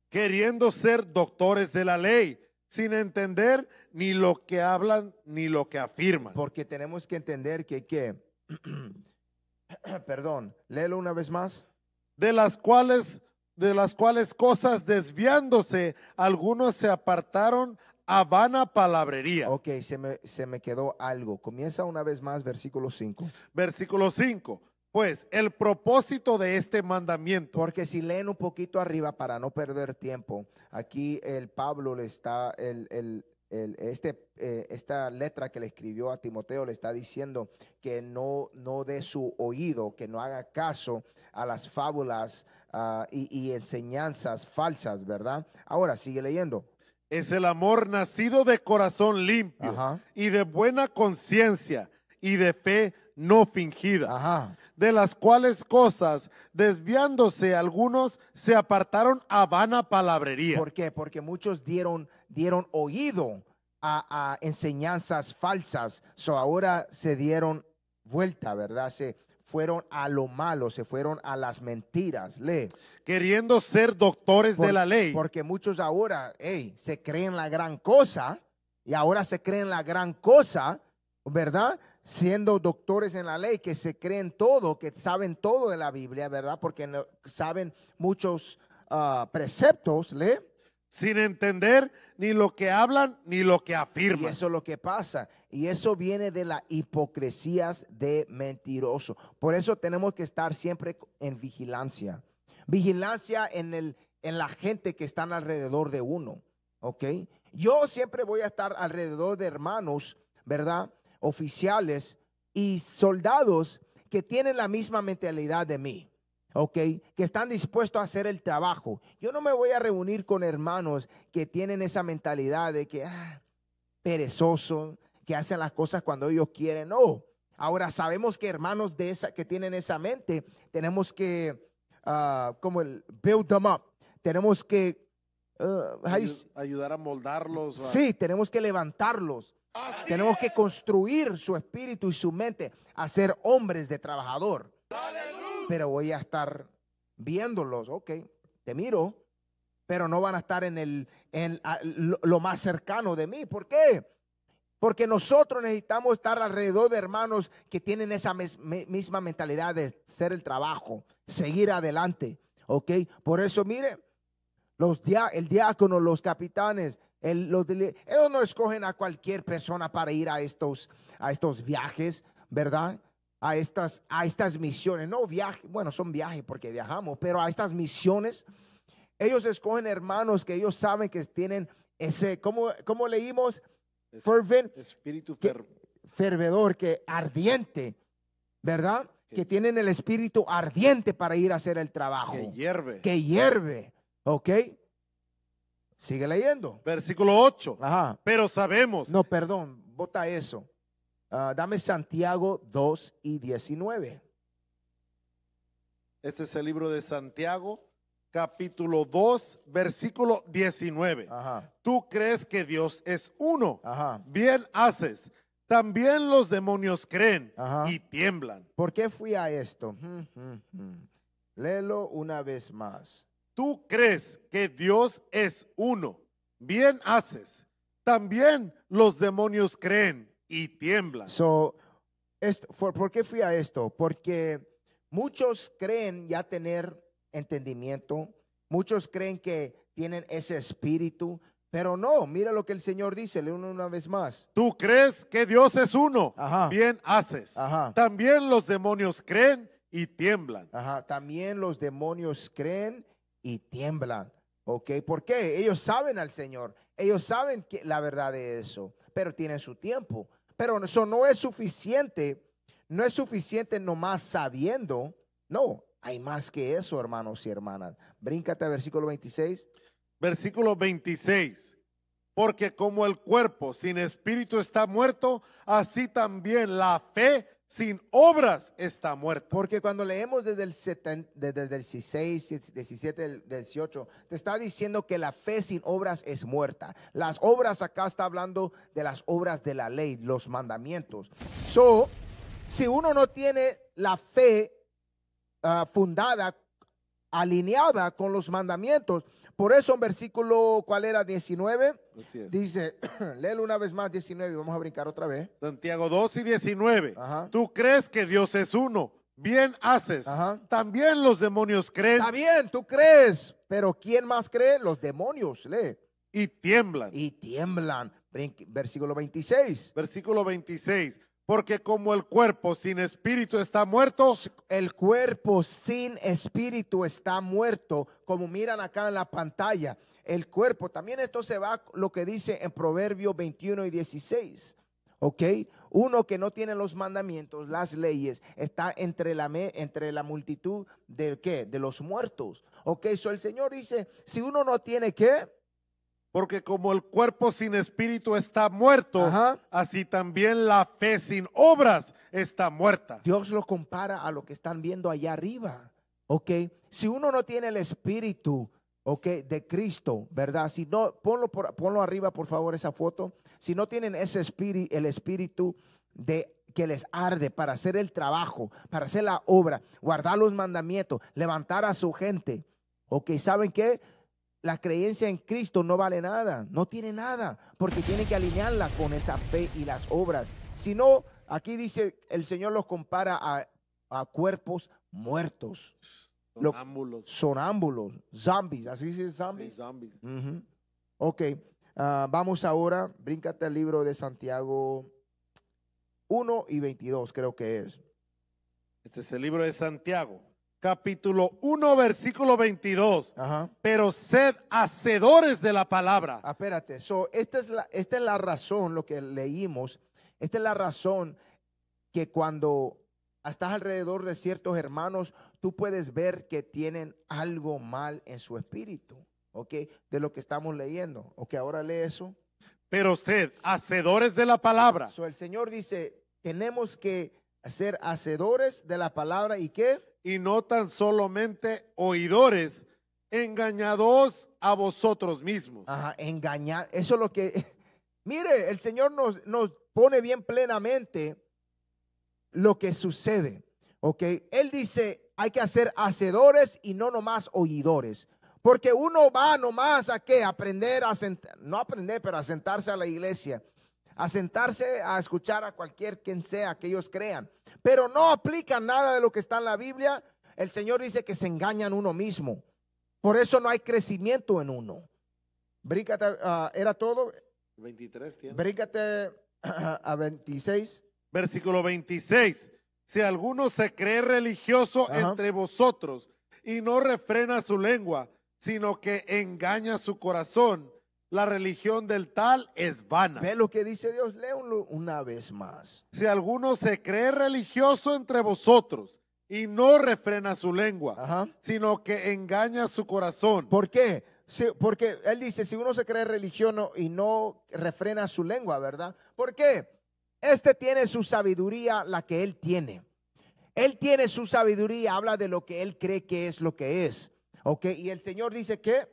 Queriendo ser doctores de la ley, sin entender ni lo que hablan ni lo que afirman. Porque tenemos que entender que, que perdón, léelo una vez más. De las cuales de las cuales cosas desviándose, algunos se apartaron a vana palabrería. Ok, se me, se me quedó algo. Comienza una vez más versículo 5. Versículo 5. Pues el propósito de este mandamiento. Porque si leen un poquito arriba para no perder tiempo, aquí el Pablo le está, el, este, eh, esta letra que le escribió a Timoteo le está diciendo que no, no dé su oído, que no haga caso a las fábulas, Ah, y, enseñanzas falsas, ¿verdad? Ahora sigue leyendo. Es el amor nacido de corazón limpio y de buena conciencia y de fe no fingida, de las cuales cosas, desviándose algunos, se apartaron a vana palabrería. ¿Por qué? Porque muchos dieron, dieron oído a, enseñanzas falsas, so ahora se dieron vuelta, ¿verdad? Se, fueron a lo malo, se fueron a las mentiras. le Queriendo ser doctores de la ley. Porque muchos ahora se creen la gran cosa y ahora se creen la gran cosa, ¿verdad? Siendo doctores en la ley, que se creen todo, que saben todo de la Biblia, ¿verdad? Porque no, saben muchos ah, preceptos. le sin entender ni lo que hablan ni lo que afirman. Y eso es lo que pasa. Y eso viene de las hipocresías de mentiroso. Por eso tenemos que estar siempre en vigilancia. Vigilancia en, el, en la gente que están alrededor de uno. ¿Ok? Yo siempre voy a estar alrededor de hermanos, ¿verdad? Oficiales y soldados que tienen la misma mentalidad de mí. ¿ok? Que están dispuestos a hacer el trabajo. Yo no me voy a reunir con hermanos que tienen esa mentalidad de que ah, perezoso, que hacen las cosas cuando ellos quieren. No. Ahora sabemos que hermanos de esa que tienen esa mente, tenemos que ah, como el build them up. Tenemos que uh, ayudar a moldarlos. Sí, tenemos que levantarlos. tenemos que construir su espíritu y su mente a ser hombres de trabajador. ¡Aleluya! pero voy a estar viéndolos. Ok, te miro, pero no van a estar en, el, en lo más cercano de mí. ¿Por qué? Porque nosotros necesitamos estar alrededor de hermanos que tienen esa misma mentalidad de hacer el trabajo, seguir adelante. ¿Ok? Por eso, mire, los dia, el diácono, los capitanes, los, ellos no escogen a cualquier persona para ir a estos, a estos viajes, ¿verdad? a estas, a estas misiones, no viaje bueno, son viajes porque viajamos, pero a estas misiones, ellos escogen hermanos que ellos saben que tienen ese, ¿cómo, cómo leímos? fervent. Espíritu fervedor, que ardiente, ¿verdad? Que, tienen el espíritu ardiente para ir a hacer el trabajo. Que hierve. Que hierve, ¿ok? Sigue leyendo. Versículo 8. Ajá. Pero sabemos. No, perdón, bota eso. Ah, dame Santiago 2 y 19. Este es el libro de Santiago, capítulo 2, versículo 19. Tú crees que Dios es uno. Bien haces. También los demonios creen y tiemblan. ¿Por qué fui a esto? Mm, mm, mm. Léelo una vez más. Tú crees que Dios es uno. Bien haces. También los demonios creen y tiemblan. So, esto, for, ¿Por qué fui a esto? Porque muchos creen ya tener entendimiento, muchos creen que tienen ese espíritu, pero no, mira lo que el Señor dice, le una vez más. Tú crees que Dios es uno, bien haces. También los demonios creen y tiemblan. Ajá. También los demonios creen y tiemblan. ¿Ok? ¿Por qué? Ellos saben al Señor, ellos saben que la verdad de eso, pero tienen su tiempo. Pero eso no es suficiente, no es suficiente nomás sabiendo, no, hay más que eso, hermanos y hermanas. Bríncate a versículo 26. Versículo 26. Porque como el cuerpo sin espíritu está muerto, así también la fe sin obras está muerta. Porque cuando leemos desde el, desde el 16, 17, 18, te está diciendo que la fe sin obras es muerta. Las obras acá está hablando de las obras de la ley, los mandamientos. So, si uno no tiene la fe ah, fundada, alineada con los mandamientos, por eso en versículo, ¿cuál era? 19. Dice, léelo una vez más 19 y vamos a brincar otra vez. Santiago 2 y 19. Tú crees que Dios es uno. Bien haces. También los demonios creen. Está bien, tú crees. Pero ¿quién más cree? Los demonios, lee. Y tiemblan. Y tiemblan. Versículo 26. Versículo 26. Porque como el cuerpo sin espíritu está muerto, el cuerpo sin espíritu está muerto, como miran acá en la pantalla. El cuerpo, también esto se va lo que dice en Proverbios 21 y 16. ¿Ok? Uno que no tiene los mandamientos, las leyes, está entre la, me, entre la multitud de qué? De los muertos. ¿Ok? eso el Señor dice, si uno no tiene qué? Porque como el cuerpo sin espíritu está muerto, así también la fe sin obras está muerta. Dios lo compara a lo que están viendo allá arriba. Ok, si uno no tiene el espíritu, ok, de Cristo, ¿verdad? Si no, ponlo, ponlo arriba, por favor, esa foto. Si no tienen ese espíritu, el espíritu de que les arde para hacer el trabajo, para hacer la obra, guardar los mandamientos, levantar a su gente. Ok, ¿saben qué? la creencia en Cristo no vale nada, no tiene nada, porque tiene que alinearla con esa fe y las obras. Si no, aquí dice, el Señor los compara a, cuerpos muertos. Sonámbulos. sonámbulos, zombies, así se dice zombies. Ok, ah, vamos ahora, bríncate al libro de Santiago 1 y 22, creo que es. Este es el libro de Santiago capítulo 1, versículo 22. Pero sed hacedores de la palabra. Ah, espérate, esta, es la, esta es la razón, lo que leímos, esta es la razón que cuando estás alrededor de ciertos hermanos, tú puedes ver que tienen algo mal en su espíritu, ¿ok? De lo que estamos leyendo, ¿ok? Ahora lee eso. Pero sed hacedores de la palabra. So, el Señor dice, tenemos que ser hacedores de la palabra y qué? y no tan solamente oidores, engañados a vosotros mismos. Ajá, engañar, eso es lo que... Mire, el Señor nos, pone bien plenamente lo que sucede, ¿ok? Él dice, hay que hacer hacedores y no nomás oidores. Porque uno va nomás a qué? Aprender a sentar, no aprender, pero a sentarse a la iglesia, a sentarse a escuchar a cualquier quien sea que ellos crean pero no aplica nada de lo que está en la Biblia, el Señor dice que se engañan uno mismo. Por eso no hay crecimiento en uno. Brícate, ah, era todo. 23 tiene. Brícate a 26. Versículo 26. Si alguno se cree religioso entre vosotros y no refrena su lengua, sino que engaña su corazón, la religión del tal es vana. Ve lo que dice Dios, léelo una vez más. Si alguno se cree religioso entre vosotros y no refrena su lengua, sino que engaña su corazón. ¿Por qué? porque él dice, si uno se cree religioso y no refrena su lengua, ¿verdad? ¿Por qué? Este tiene su sabiduría, la que él tiene. Él tiene su sabiduría, habla de lo que él cree que es lo que es. ¿Ok? Y el Señor dice que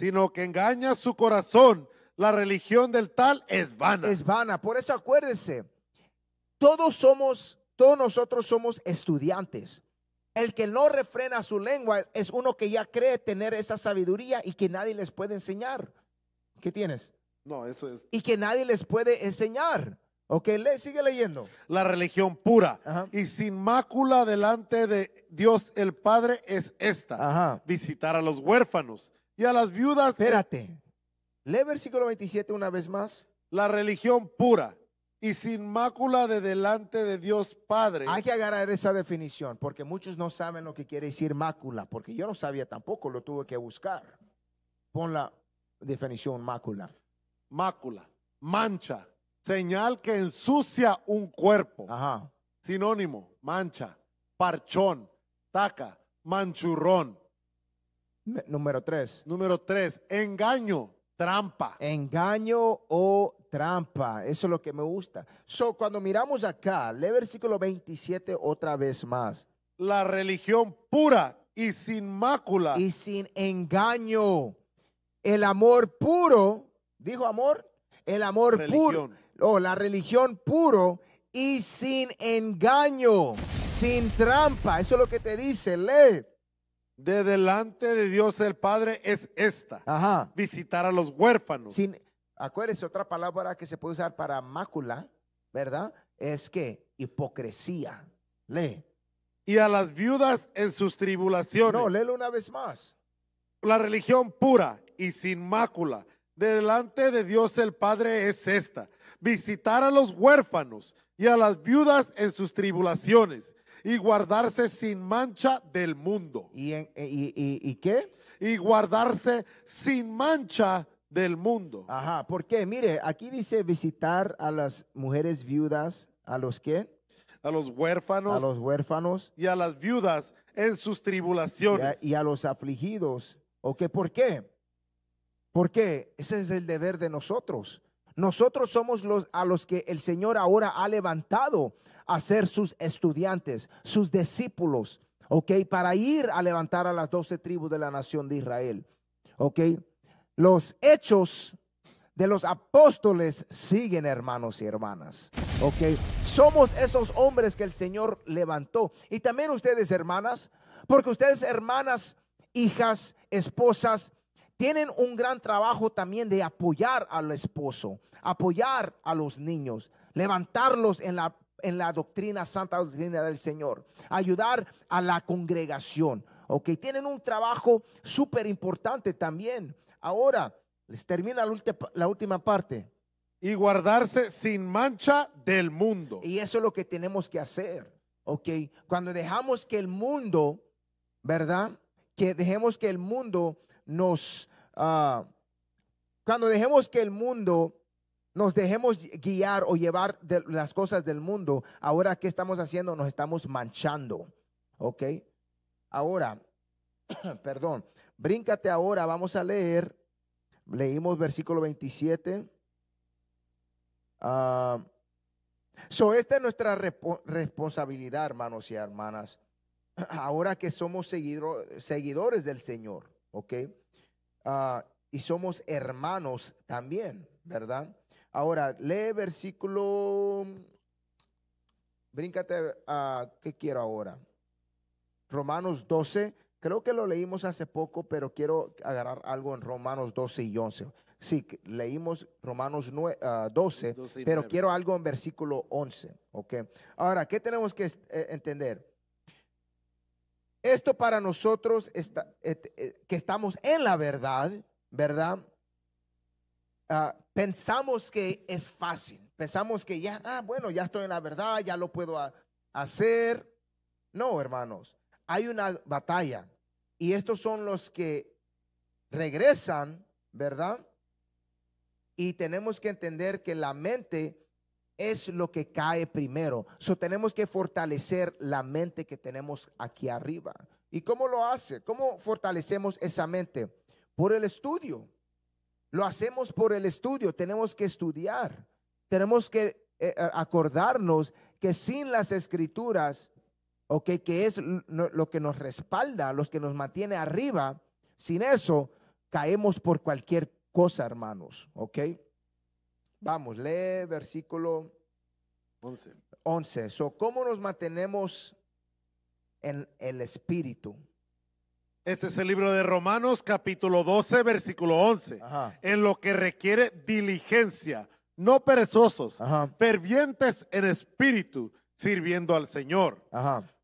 sino que engaña su corazón. La religión del tal es vana. Es vana. Por eso acuérdense todos somos, todos nosotros somos estudiantes. El que no refrena su lengua es uno que ya cree tener esa sabiduría y que nadie les puede enseñar. ¿Qué tienes? No, eso es. Y que nadie les puede enseñar. Ok, le, sigue leyendo. La religión pura y sin mácula delante de Dios el Padre es esta. Visitar a los huérfanos y a las viudas. Espérate. Lee versículo 27 una vez más. La religión pura y sin mácula de delante de Dios Padre. Hay que agarrar esa definición porque muchos no saben lo que quiere decir mácula, porque yo no sabía tampoco, lo tuve que buscar. Pon la definición mácula. Mácula, mancha, señal que ensucia un cuerpo. Sinónimo, mancha, parchón, taca, manchurrón, Número tres. Número tres, engaño, trampa. Engaño o trampa. Eso es lo que me gusta. So, cuando miramos acá, lee versículo 27 otra vez más. La religión pura y sin mácula. Y sin engaño. El amor puro, dijo amor, el amor puro. o oh, la religión puro y sin engaño, sin trampa. Eso es lo que te dice, lee de delante de Dios el Padre es esta. Visitar a los huérfanos. Sin, otra palabra que se puede usar para mácula, ¿verdad? Es que hipocresía. Lee. Y a las viudas en sus tribulaciones. No, léelo una vez más. La religión pura y sin mácula de delante de Dios el Padre es esta. Visitar a los huérfanos y a las viudas en sus tribulaciones y guardarse sin mancha del mundo. Eh, ¿Y, qué? Y guardarse sin mancha del mundo. Ajá, porque mire, aquí dice visitar a las mujeres viudas, a los qué? A los huérfanos. A los huérfanos. Y a las viudas en sus tribulaciones. Y a, los afligidos. qué ¿Por qué? Porque ese es el deber de nosotros. Nosotros somos los a los que el Señor ahora ha levantado a ser sus estudiantes, sus discípulos, ¿ok? Para ir a levantar a las doce tribus de la nación de Israel, ¿ok? Los hechos de los apóstoles siguen, hermanos y hermanas. Ok, somos esos hombres que el Señor levantó. Y también ustedes, hermanas, porque ustedes, hermanas, hijas, esposas, tienen un gran trabajo también de apoyar al esposo, apoyar a los niños, levantarlos en la en la doctrina, santa doctrina del Señor, ayudar a la congregación. Ok, tienen un trabajo súper importante también. Ahora les termina la, la última parte. Y guardarse sin mancha del mundo. Y eso es lo que tenemos que hacer. Ok, cuando dejamos que el mundo, ¿verdad? Que dejemos que el mundo nos. Ah, cuando dejemos que el mundo nos dejemos guiar o llevar de las cosas del mundo, ahora ¿qué estamos haciendo? Nos estamos manchando. ¿Ok? Ahora, perdón, bríncate ahora, vamos a leer, leímos versículo 27. Ah, so, esta es nuestra responsabilidad, hermanos y hermanas, ahora que somos seguidores del Señor, ¿ok? Ah, y somos hermanos también, ¿verdad? Ahora, lee versículo, bríncate a, ¿qué quiero ahora? Romanos 12, creo que lo leímos hace poco, pero quiero agarrar algo en Romanos 12 y 11. Sí, leímos Romanos 12, ah, pero quiero algo en versículo 11, ¿ok? Ahora, ¿qué tenemos que eh, entender? Esto para nosotros está, eh, eh, que estamos en la verdad, ¿verdad? Ah, pensamos que es fácil, pensamos que ya, ah, bueno, ya estoy en la verdad, ya lo puedo hacer. No, hermanos, hay una batalla y estos son los que regresan, ¿verdad? Y tenemos que entender que la mente es lo que cae primero. So tenemos que fortalecer la mente que tenemos aquí arriba. ¿Y cómo lo hace? ¿Cómo fortalecemos esa mente? Por el estudio, lo hacemos por el estudio, tenemos que estudiar, tenemos que eh, eh, acordarnos que sin las escrituras, o que es lo que nos respalda, los que nos mantiene arriba, sin eso caemos por cualquier cosa, hermanos, ok. Vamos, lee versículo 11. 11. ¿Cómo nos mantenemos en el espíritu? Este es el libro de Romanos capítulo 12, versículo 11. En lo que requiere diligencia, no perezosos, fervientes en espíritu, sirviendo al Señor.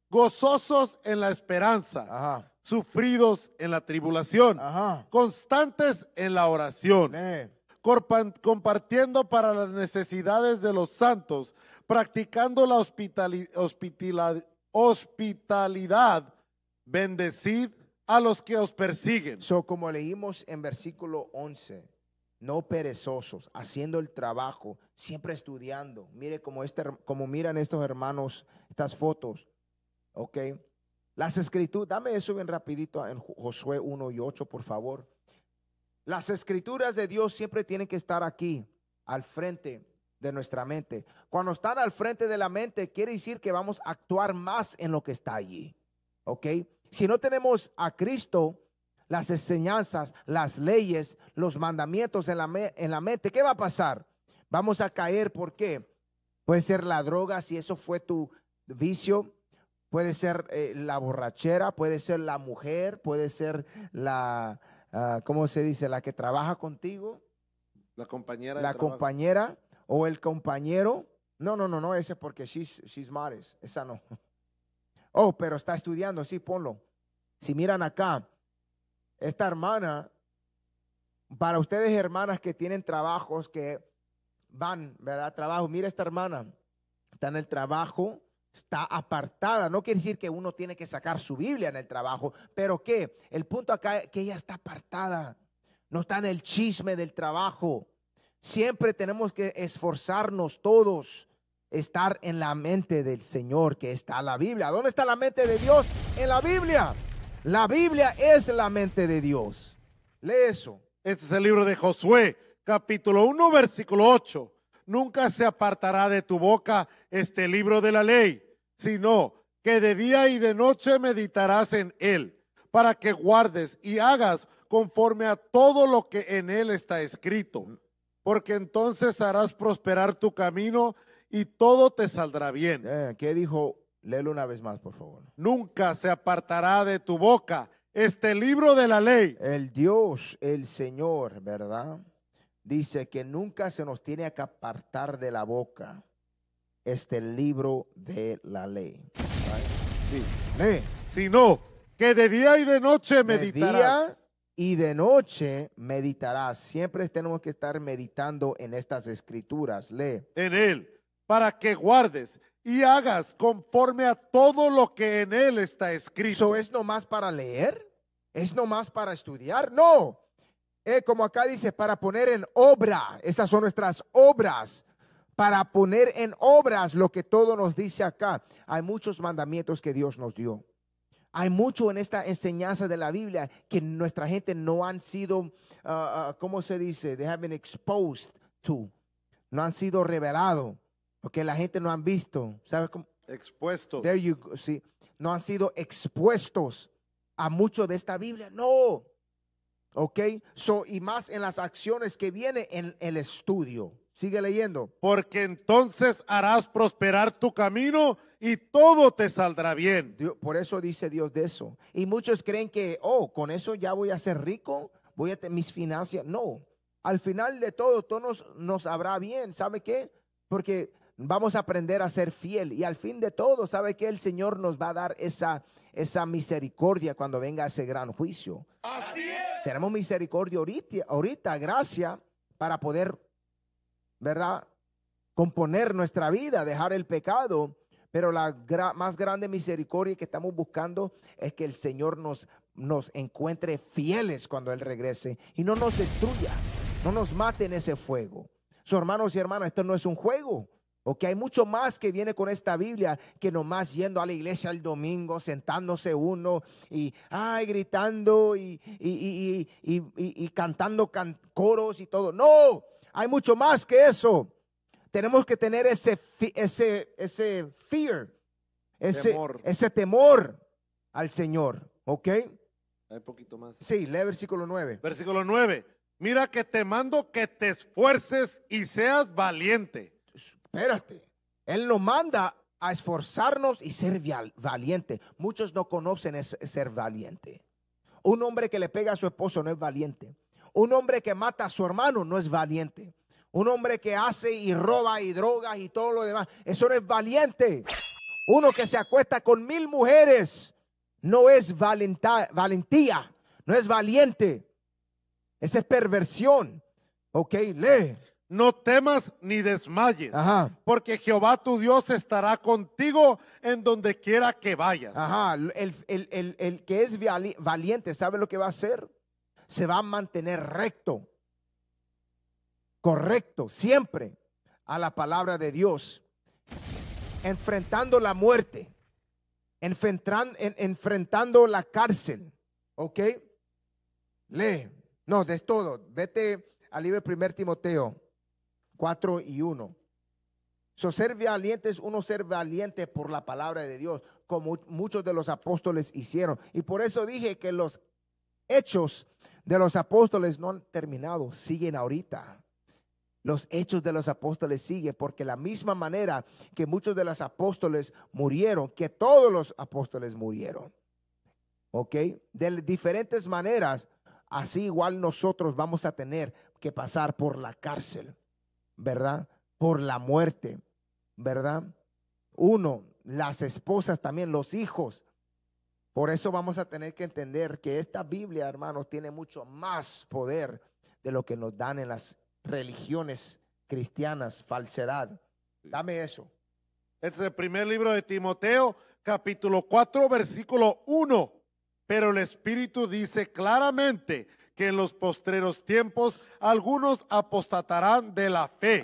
Gozosos en la esperanza, sufridos en la tribulación, constantes en la oración. compartiendo para las necesidades de los santos, practicando la hospitalidad, bendecid a los que os persiguen. So, como leímos en versículo 11, no perezosos, haciendo el trabajo, siempre estudiando. Mire como, este, como miran estos hermanos estas fotos. Ok. Las escrituras, dame eso bien rapidito en Josué 1 y 8, por favor. Las escrituras de Dios siempre tienen que estar aquí, al frente de nuestra mente. Cuando están al frente de la mente, quiere decir que vamos a actuar más en lo que está allí. ¿Ok? si no tenemos a Cristo, las enseñanzas, las leyes, los mandamientos en la, en la mente, ¿qué va a pasar? Vamos a caer, ¿por qué? Puede ser la droga, si eso fue tu vicio, puede ser eh, la borrachera, puede ser la mujer, puede ser la, ah, ¿cómo se dice? La que trabaja contigo. La compañera. La compañera o el compañero. No, no, no, no, ese porque she's, she's esa no. Oh, pero está estudiando, sí, ponlo. Si miran acá, esta hermana, para ustedes hermanas que tienen trabajos, que van, ¿verdad? Trabajo, mira esta hermana, está en el trabajo, está apartada. No quiere decir que uno tiene que sacar su Biblia en el trabajo, pero que el punto acá es que ella está apartada, no está en el chisme del trabajo. Siempre tenemos que esforzarnos todos, estar en la mente del Señor, que está la Biblia. ¿Dónde está la mente de Dios? En la Biblia. La Biblia es la mente de Dios. Lee eso. Este es el libro de Josué, capítulo 1, versículo 8. Nunca se apartará de tu boca este libro de la ley, sino que de día y de noche meditarás en él, para que guardes y hagas conforme a todo lo que en él está escrito. Porque entonces harás prosperar tu camino y todo te saldrá bien. Eh, ¿Qué dijo Léelo una vez más, por favor. Nunca se apartará de tu boca este libro de la ley. El Dios, el Señor, ¿verdad? Dice que nunca se nos tiene que apartar de la boca este libro de la ley. Sí. Lee. Sino que de día y de noche meditarás. y de noche meditarás. Siempre tenemos que estar meditando en estas escrituras. Lee. En él para que guardes y hagas conforme a todo lo que en él está escrito. ¿Eso es nomás para leer? ¿Es nomás para estudiar? No. Eh, como acá dice, para poner en obra. Esas son nuestras obras. Para poner en obras lo que todo nos dice acá. Hay muchos mandamientos que Dios nos dio. Hay mucho en esta enseñanza de la Biblia que nuestra gente no han sido, ah, ah, ¿cómo se dice? They have been exposed to. No han sido revelado. Porque la gente no han visto, ¿sabes cómo? Expuestos. No han sido expuestos a mucho de esta Biblia, no. ¿Ok? So, y más en las acciones que viene en el estudio. Sigue leyendo. Porque entonces harás prosperar tu camino y todo te saldrá bien. por eso dice Dios de eso. Y muchos creen que, oh, con eso ya voy a ser rico, voy a tener mis finanzas. No, al final de todo, todo nos, nos habrá bien. ¿Sabe qué? Porque vamos a aprender a ser fiel. Y al fin de todo, sabe que el Señor nos va a dar esa, esa misericordia cuando venga ese gran juicio. Tenemos misericordia ahorita, gracia, para poder, ¿verdad? Componer nuestra vida, dejar el pecado. Pero la más grande misericordia que estamos buscando es que el Señor nos, nos encuentre fieles cuando Él regrese y no nos destruya, no nos mate en ese fuego. sus hermanos y hermanas, esto no es un juego. O hay mucho más que viene con esta Biblia que nomás yendo a la iglesia el domingo, sentándose uno y ay, gritando y, cantando coros y todo. No, hay mucho más que eso. Tenemos que tener ese, ese, ese fear, ese temor. ese temor al Señor. ¿Ok? Hay poquito más. Sí, lee versículo 9. Versículo 9. Mira que te mando que te esfuerces y seas valiente. Espérate. Él nos manda a esforzarnos y ser valiente. Muchos no conocen ser valiente. Un hombre que le pega a su esposo no es valiente. Un hombre que mata a su hermano no es valiente. Un hombre que hace y roba y drogas y todo lo demás, eso no es valiente. Uno que se acuesta con mil mujeres no es valentía, no es valiente. Esa es perversión. Ok, lee. No temas ni desmayes, porque Jehová tu Dios estará contigo en donde quiera que vayas. el, que es valiente, ¿sabe lo que va a hacer? Se va a mantener recto, correcto, siempre a la palabra de Dios, enfrentando la muerte, enfrentando la cárcel, ¿ok? Lee, no, de todo, vete al libro de primer Timoteo. 4 y 1. So, ser valientes, uno ser valiente por la palabra de Dios, como muchos de los apóstoles hicieron. Y por eso dije que los hechos de los apóstoles no han terminado, siguen ahorita. Los hechos de los apóstoles siguen, porque la misma manera que muchos de los apóstoles murieron, que todos los apóstoles murieron. ¿Ok? De diferentes maneras, así igual nosotros vamos a tener que pasar por la cárcel. ¿verdad? Por la muerte, ¿verdad? Uno, las esposas también, los hijos. Por eso vamos a tener que entender que esta Biblia, hermanos, tiene mucho más poder de lo que nos dan en las religiones cristianas, falsedad. Dame eso. Este es el primer libro de Timoteo, capítulo 4, versículo 1. Pero el Espíritu dice claramente que en los postreros tiempos algunos apostatarán de la fe,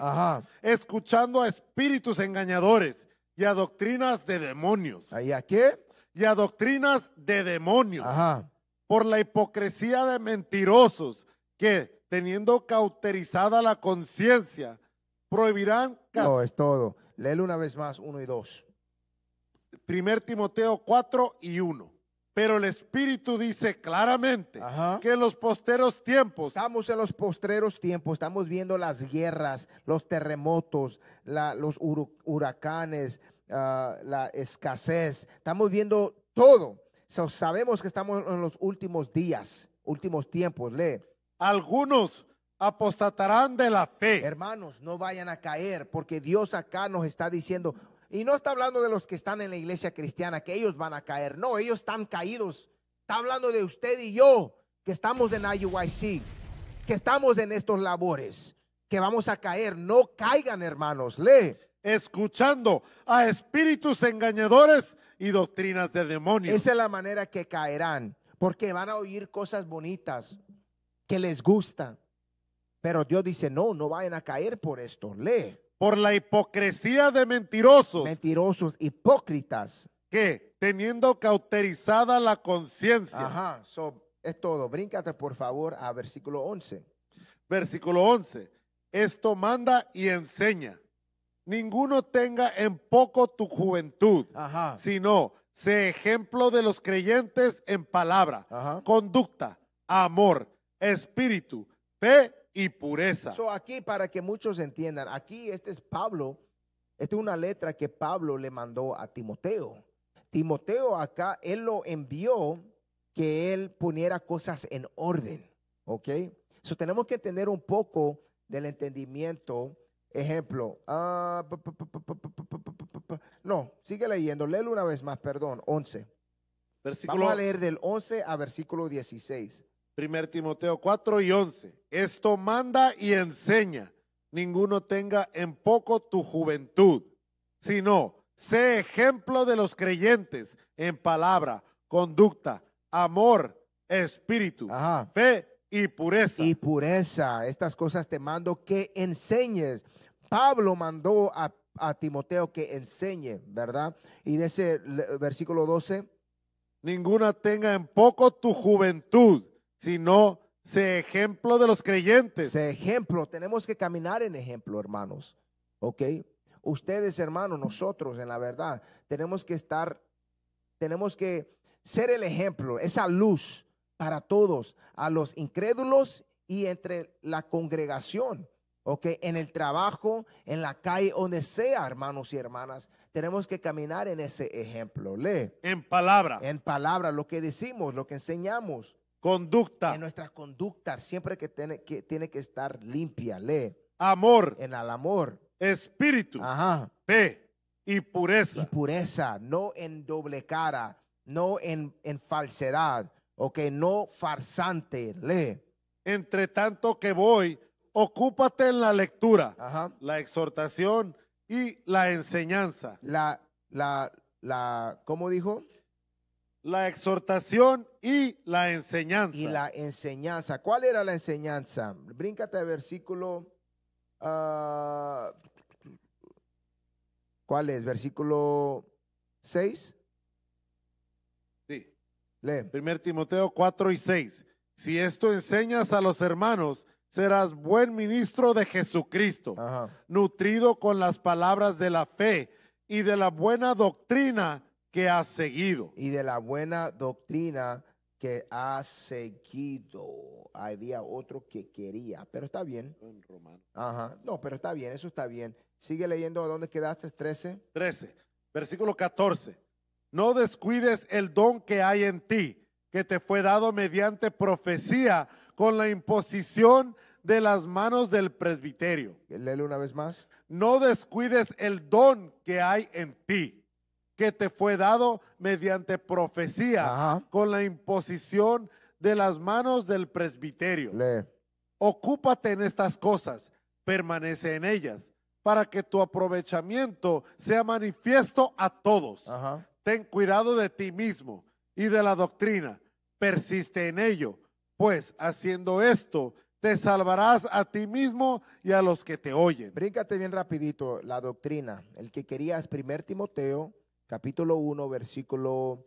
escuchando a espíritus engañadores y a doctrinas de demonios. ¿Y a qué? Y a doctrinas de demonios. Por la hipocresía de mentirosos que, teniendo cauterizada la conciencia, prohibirán... No, es todo. Léelo una vez más, uno y dos. Primer Timoteo 4 y 1. Pero el Espíritu dice claramente que que los posteros tiempos. Estamos en los postreros tiempos, estamos viendo las guerras, los terremotos, los huracanes, ah, la escasez, estamos viendo todo. sabemos que estamos en los últimos días, últimos tiempos, lee. Algunos apostatarán de la fe. Hermanos, no vayan a caer, porque Dios acá nos está diciendo, y no está hablando de los que están en la iglesia cristiana, que ellos van a caer. No, ellos están caídos. Está hablando de usted y yo, que estamos en IUIC, que estamos en estos labores, que vamos a caer. No caigan, hermanos. Lee. Escuchando a espíritus engañadores y doctrinas de demonios. Esa es la manera que caerán, porque van a oír cosas bonitas que les gustan pero Dios dice, no, no vayan a caer por esto. Lee. Por la hipocresía de mentirosos. Mentirosos, hipócritas. Que teniendo cauterizada la conciencia. Ajá, so, es todo. Bríncate por favor a versículo 11. Versículo 11. Esto manda y enseña. Ninguno tenga en poco tu juventud, sino sé ejemplo de los creyentes en palabra, conducta, amor, espíritu, fe y pureza. So aquí para que muchos entiendan, aquí este es Pablo, esta es una letra que Pablo le mandó a Timoteo. Timoteo acá, él lo envió que él poniera cosas en orden, ¿ok? So tenemos que tener un poco del entendimiento. Ejemplo, no, sigue leyendo, léelo una vez más, perdón, 11. Versículo, Vamos a leer del 11 a versículo 16. 1 Timoteo 4 y 11. Esto manda y enseña. Ninguno tenga en poco tu juventud, sino sé ejemplo de los creyentes en palabra, conducta, amor, espíritu, fe y pureza. Y pureza. Estas cosas te mando que enseñes. Pablo mandó a, a Timoteo que enseñe, ¿verdad? Y de ese versículo 12. Ninguna tenga en poco tu juventud sino ser ejemplo de los creyentes. se ejemplo, tenemos que caminar en ejemplo, hermanos. ¿Ok? Ustedes, hermanos, nosotros, en la verdad, tenemos que estar, tenemos que ser el ejemplo, esa luz para todos, a los incrédulos y entre la congregación. okay En el trabajo, en la calle, donde sea, hermanos y hermanas, tenemos que caminar en ese ejemplo. Lee. En palabra. En palabra, lo que decimos, lo que enseñamos. Conducta. En nuestra conducta siempre que tiene que, que estar limpia. Lee. Amor. En el amor. Espíritu. Ajá. Fe Y pureza. Y pureza. No en doble cara. No en, falsedad. Ok. No farsante. Lee. Entre tanto que voy, ocúpate en la lectura, la exhortación y la enseñanza. La, la, la, ¿cómo dijo? la exhortación y la enseñanza. Y la enseñanza. ¿Cuál era la enseñanza? Bríncate al versículo. Ah, ¿Cuál es? ¿Versículo 6? Sí. Lee. 1 Timoteo 4 y 6. Si esto enseñas a los hermanos, serás buen ministro de Jesucristo, nutrido con las palabras de la fe y de la buena doctrina que ha seguido. Y de la buena doctrina que ha seguido. Había otro que quería, pero está bien. Ajá. No, pero está bien, eso está bien. Sigue leyendo a dónde quedaste, 13. 13, versículo 14. No descuides el don que hay en ti, que te fue dado mediante profecía con la imposición de las manos del presbiterio. Léelo una vez más. No descuides el don que hay en ti que te fue dado mediante profecía con la imposición de las manos del presbiterio. Ocúpate en estas cosas, permanece en ellas, para que tu aprovechamiento sea manifiesto a todos. Ten cuidado de ti mismo y de la doctrina, persiste en ello, pues haciendo esto te salvarás a ti mismo y a los que te oyen. Bríncate bien rapidito la doctrina. El que quería es primer Timoteo capítulo 1, versículo,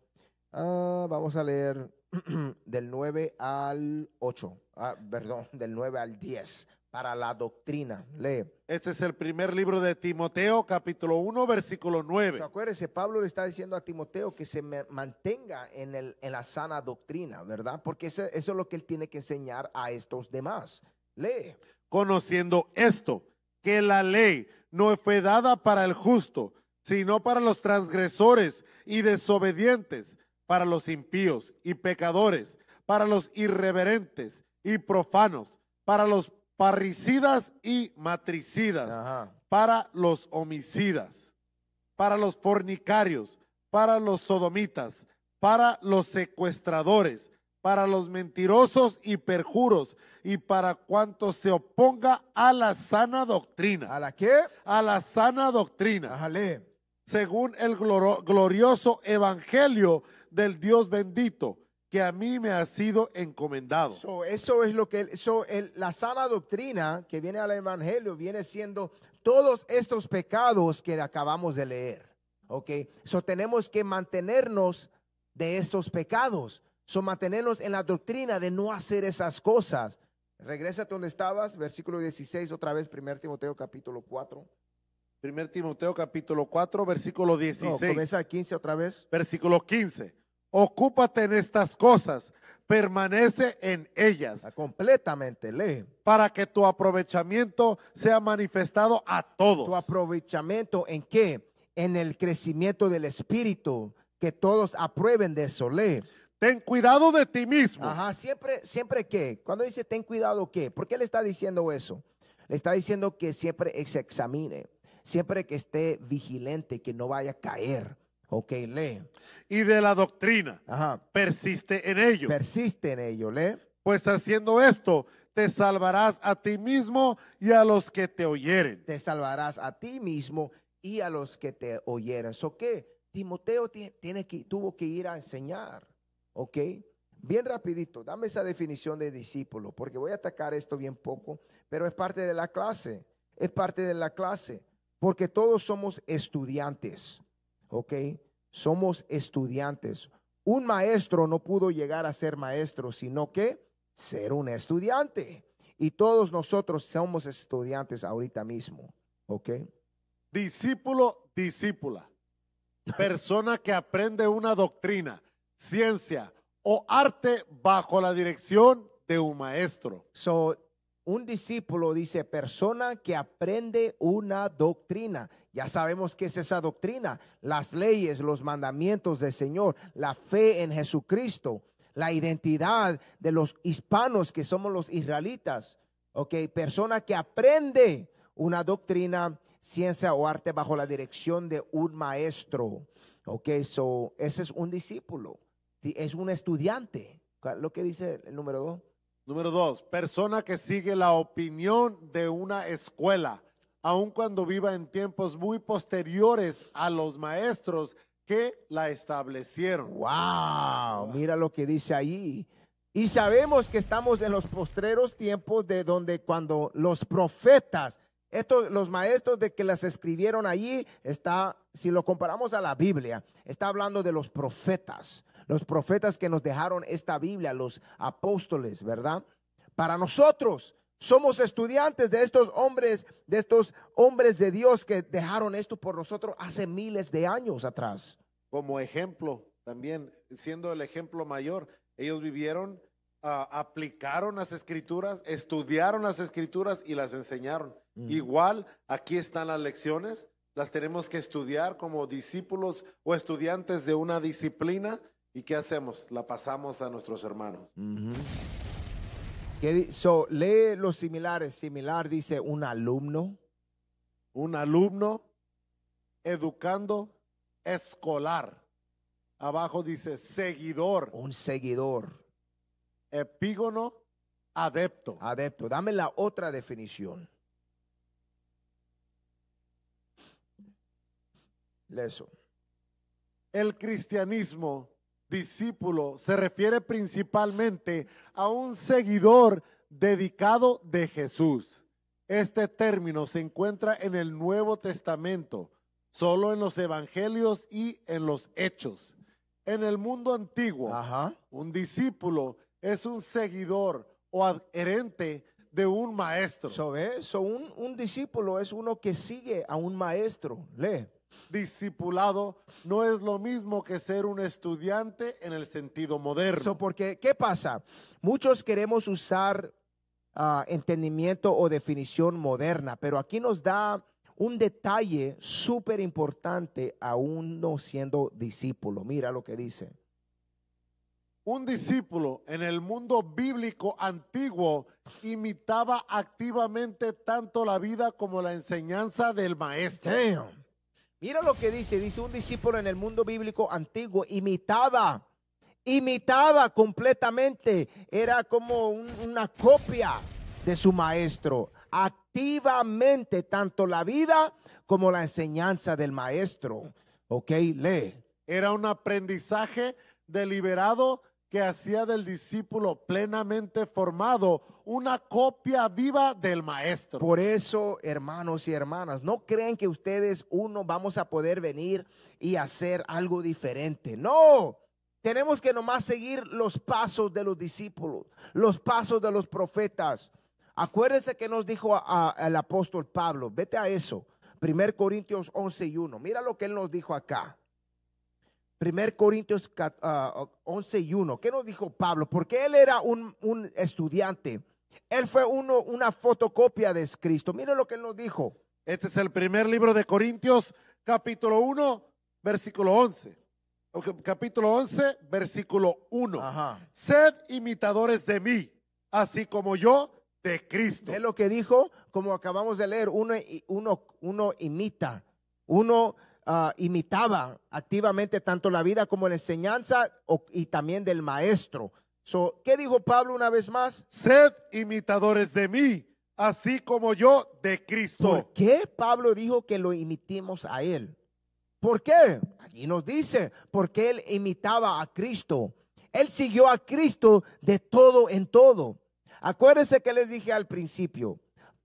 ah, vamos a leer del 9 al 8, ah, perdón, del 9 al 10, para la doctrina. Lee. Este es el primer libro de Timoteo, capítulo 1, versículo 9. acuérdese, Pablo le está diciendo a Timoteo que se mantenga en, el, en la sana doctrina, ¿verdad? Porque eso es lo que él tiene que enseñar a estos demás. Lee. Conociendo esto, que la ley no fue dada para el justo, sino para los transgresores y desobedientes, para los impíos y pecadores, para los irreverentes y profanos, para los parricidas y matricidas, para los homicidas, para los fornicarios, para los sodomitas, para los secuestradores, para los mentirosos y perjuros, y para cuanto se oponga a la sana doctrina. ¿A la qué? A la sana doctrina según el glorioso evangelio del Dios bendito que a mí me ha sido encomendado. eso es lo que so, la sana doctrina que viene al evangelio viene siendo todos estos pecados que acabamos de leer. Ok, so tenemos que mantenernos de estos pecados, so mantenernos en la doctrina de no hacer esas cosas. Regresa donde estabas, versículo 16, otra vez, 1 Timoteo capítulo 4. Primer Timoteo capítulo 4, versículo 16. comienza 15 otra vez. Versículo 15. Ocúpate en estas cosas, permanece en ellas. Ah, completamente, lee. Para que tu aprovechamiento sea manifestado a todos. ¿Tu aprovechamiento en qué? En el crecimiento del espíritu, que todos aprueben de eso, lee. Ten cuidado de ti mismo. Ajá, siempre, siempre que. Cuando dice ten cuidado, ¿qué? ¿Por qué le está diciendo eso? Le está diciendo que siempre se examine siempre que esté vigilante, que no vaya a caer. Ok, lee. Y de la doctrina. Persiste en ello. Persiste en ello, lee. Pues haciendo esto, te salvarás a ti mismo y a los que te oyeren. Te salvarás a ti mismo y a los que te oyeren. ¿So qué? Timoteo tiene que, tuvo que ir a enseñar. ¿Ok? Bien rapidito, dame esa definición de discípulo, porque voy a atacar esto bien poco, pero es parte de la clase. Es parte de la clase porque todos somos estudiantes, ¿ok? Somos estudiantes. Un maestro no pudo llegar a ser maestro, sino que ser un estudiante. Y todos nosotros somos estudiantes ahorita mismo, ¿ok? Discípulo, discípula. Persona que aprende una doctrina, ciencia o arte bajo la dirección de un maestro. So, un discípulo dice persona que aprende una doctrina. Ya sabemos qué es esa doctrina. Las leyes, los mandamientos del Señor, la fe en Jesucristo, la identidad de los hispanos que somos los israelitas. Ok, persona que aprende una doctrina, ciencia o arte bajo la dirección de un maestro. Ok, eso ese es un discípulo, es un estudiante. Lo que dice el número dos. Número dos, persona que sigue la opinión de una escuela, aun cuando viva en tiempos muy posteriores a los maestros que la establecieron. ¡Wow! Mira lo que dice ahí. Y sabemos que estamos en los postreros tiempos de donde cuando los profetas, estos, los maestros de que las escribieron allí, está, si lo comparamos a la Biblia, está hablando de los profetas los profetas que nos dejaron esta Biblia, los apóstoles, ¿verdad? Para nosotros somos estudiantes de estos hombres, de estos hombres de Dios que dejaron esto por nosotros hace miles de años atrás. Como ejemplo, también siendo el ejemplo mayor, ellos vivieron, ah, aplicaron las escrituras, estudiaron las escrituras y las enseñaron. Mm. Igual, aquí están las lecciones, las tenemos que estudiar como discípulos o estudiantes de una disciplina ¿Y qué hacemos? La pasamos a nuestros hermanos. ¿Qué dice? lee los similares. Similar dice un alumno. Un alumno educando escolar. Abajo dice seguidor. Un seguidor. Epígono, adepto. Adepto. Dame la otra definición. Leso. El cristianismo discípulo se refiere principalmente a un seguidor dedicado de Jesús. Este término se encuentra en el Nuevo Testamento, solo en los Evangelios y en los Hechos. En el mundo antiguo, un discípulo es un seguidor o adherente de un maestro. Eh, un, un discípulo es uno que sigue a un maestro. Lee discipulado no es lo mismo que ser un estudiante en el sentido moderno. porque, ¿qué pasa? Muchos queremos usar ah, entendimiento o definición moderna, pero aquí nos da un detalle súper importante Aún no siendo discípulo. Mira lo que dice. Un discípulo en el mundo bíblico antiguo imitaba activamente tanto la vida como la enseñanza del maestro. Mira lo que dice, dice un discípulo en el mundo bíblico antiguo, imitaba, imitaba completamente, era como una copia de su maestro, activamente tanto la vida como la enseñanza del maestro. Ok, lee. Era un aprendizaje deliberado que hacía del discípulo plenamente formado una copia viva del maestro. Por eso, hermanos y hermanas, no creen que ustedes uno vamos a poder venir y hacer algo diferente. No. Tenemos que nomás seguir los pasos de los discípulos, los pasos de los profetas. Acuérdense que nos dijo al apóstol Pablo, vete a eso, 1 Corintios 11 y 1. Mira lo que él nos dijo acá. 1 Corintios 11 ah, y 1. ¿Qué nos dijo Pablo? Porque él era un, estudiante. Él fue uno, una fotocopia de Cristo. Mire lo que él nos dijo. Este es el primer libro de Corintios, capítulo 1, versículo 11. capítulo 11, versículo 1. Sed imitadores de mí, así como yo de Cristo. Es lo que dijo, como acabamos de leer, uno, uno, uno imita, uno Ah, imitaba activamente tanto la vida como la enseñanza y también del maestro. ¿Qué dijo Pablo una vez más? Sed imitadores de mí, así como yo de Cristo. ¿Por qué Pablo dijo que lo Imitimos a él? ¿Por qué? Aquí nos dice, porque él imitaba a Cristo. Él siguió a Cristo de todo en todo. Acuérdense que les dije al principio,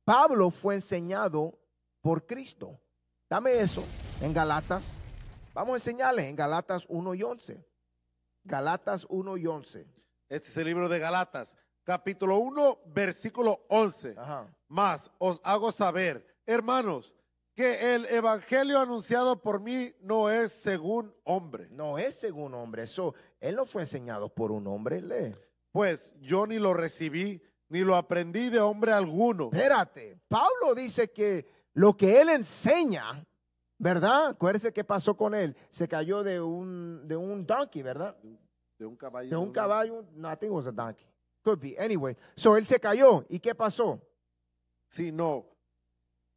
Pablo fue enseñado por Cristo. Dame eso en Galatas. Vamos a enseñarles en Galatas 1 y 11. Galatas 1 y 11. Este es el libro de Galatas, capítulo 1, versículo 11. Más os hago saber, hermanos, que el evangelio anunciado por mí no es según hombre. No es según hombre, eso él no fue enseñado por un hombre, lee. Pues yo ni lo recibí ni lo aprendí de hombre alguno. Espérate, Pablo dice que lo que él enseña ¿Verdad? Acuérdese qué pasó con él. Se cayó de un, de un donkey, ¿verdad? De un caballo. De un caballo. No, was a donkey. Could be. Anyway. So él se cayó. ¿Y qué pasó? Si no.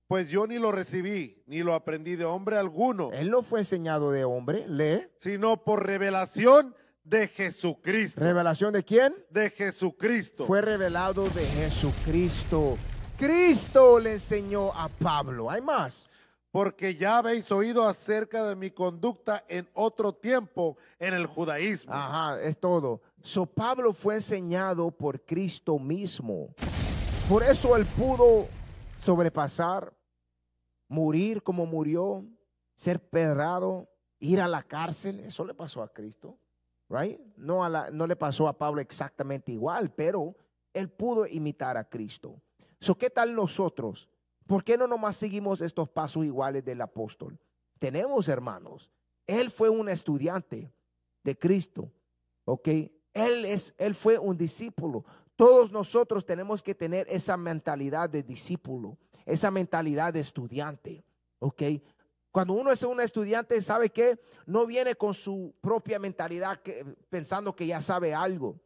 Pues yo ni lo recibí, ni lo aprendí de hombre alguno. Él no fue enseñado de hombre, lee. Sino por revelación de Jesucristo. ¿Revelación de quién? De Jesucristo. Fue revelado de Jesucristo. Cristo le enseñó a Pablo. Hay más porque ya habéis oído acerca de mi conducta en otro tiempo en el judaísmo. Ajá, es todo. So Pablo fue enseñado por Cristo mismo. Por eso él pudo sobrepasar, morir como murió, ser perrado, ir a la cárcel. Eso le pasó a Cristo, right? No, no le pasó a Pablo exactamente igual, pero él pudo imitar a Cristo. So, ¿qué tal nosotros? ¿Por qué no nomás seguimos estos pasos iguales del apóstol? Tenemos hermanos. Él fue un estudiante de Cristo. ¿Ok? Él, es, él fue un discípulo. Todos nosotros tenemos que tener esa mentalidad de discípulo, esa mentalidad de estudiante. ¿Ok? Cuando uno es un estudiante, ¿sabe que No viene con su propia mentalidad pensando que ya sabe algo.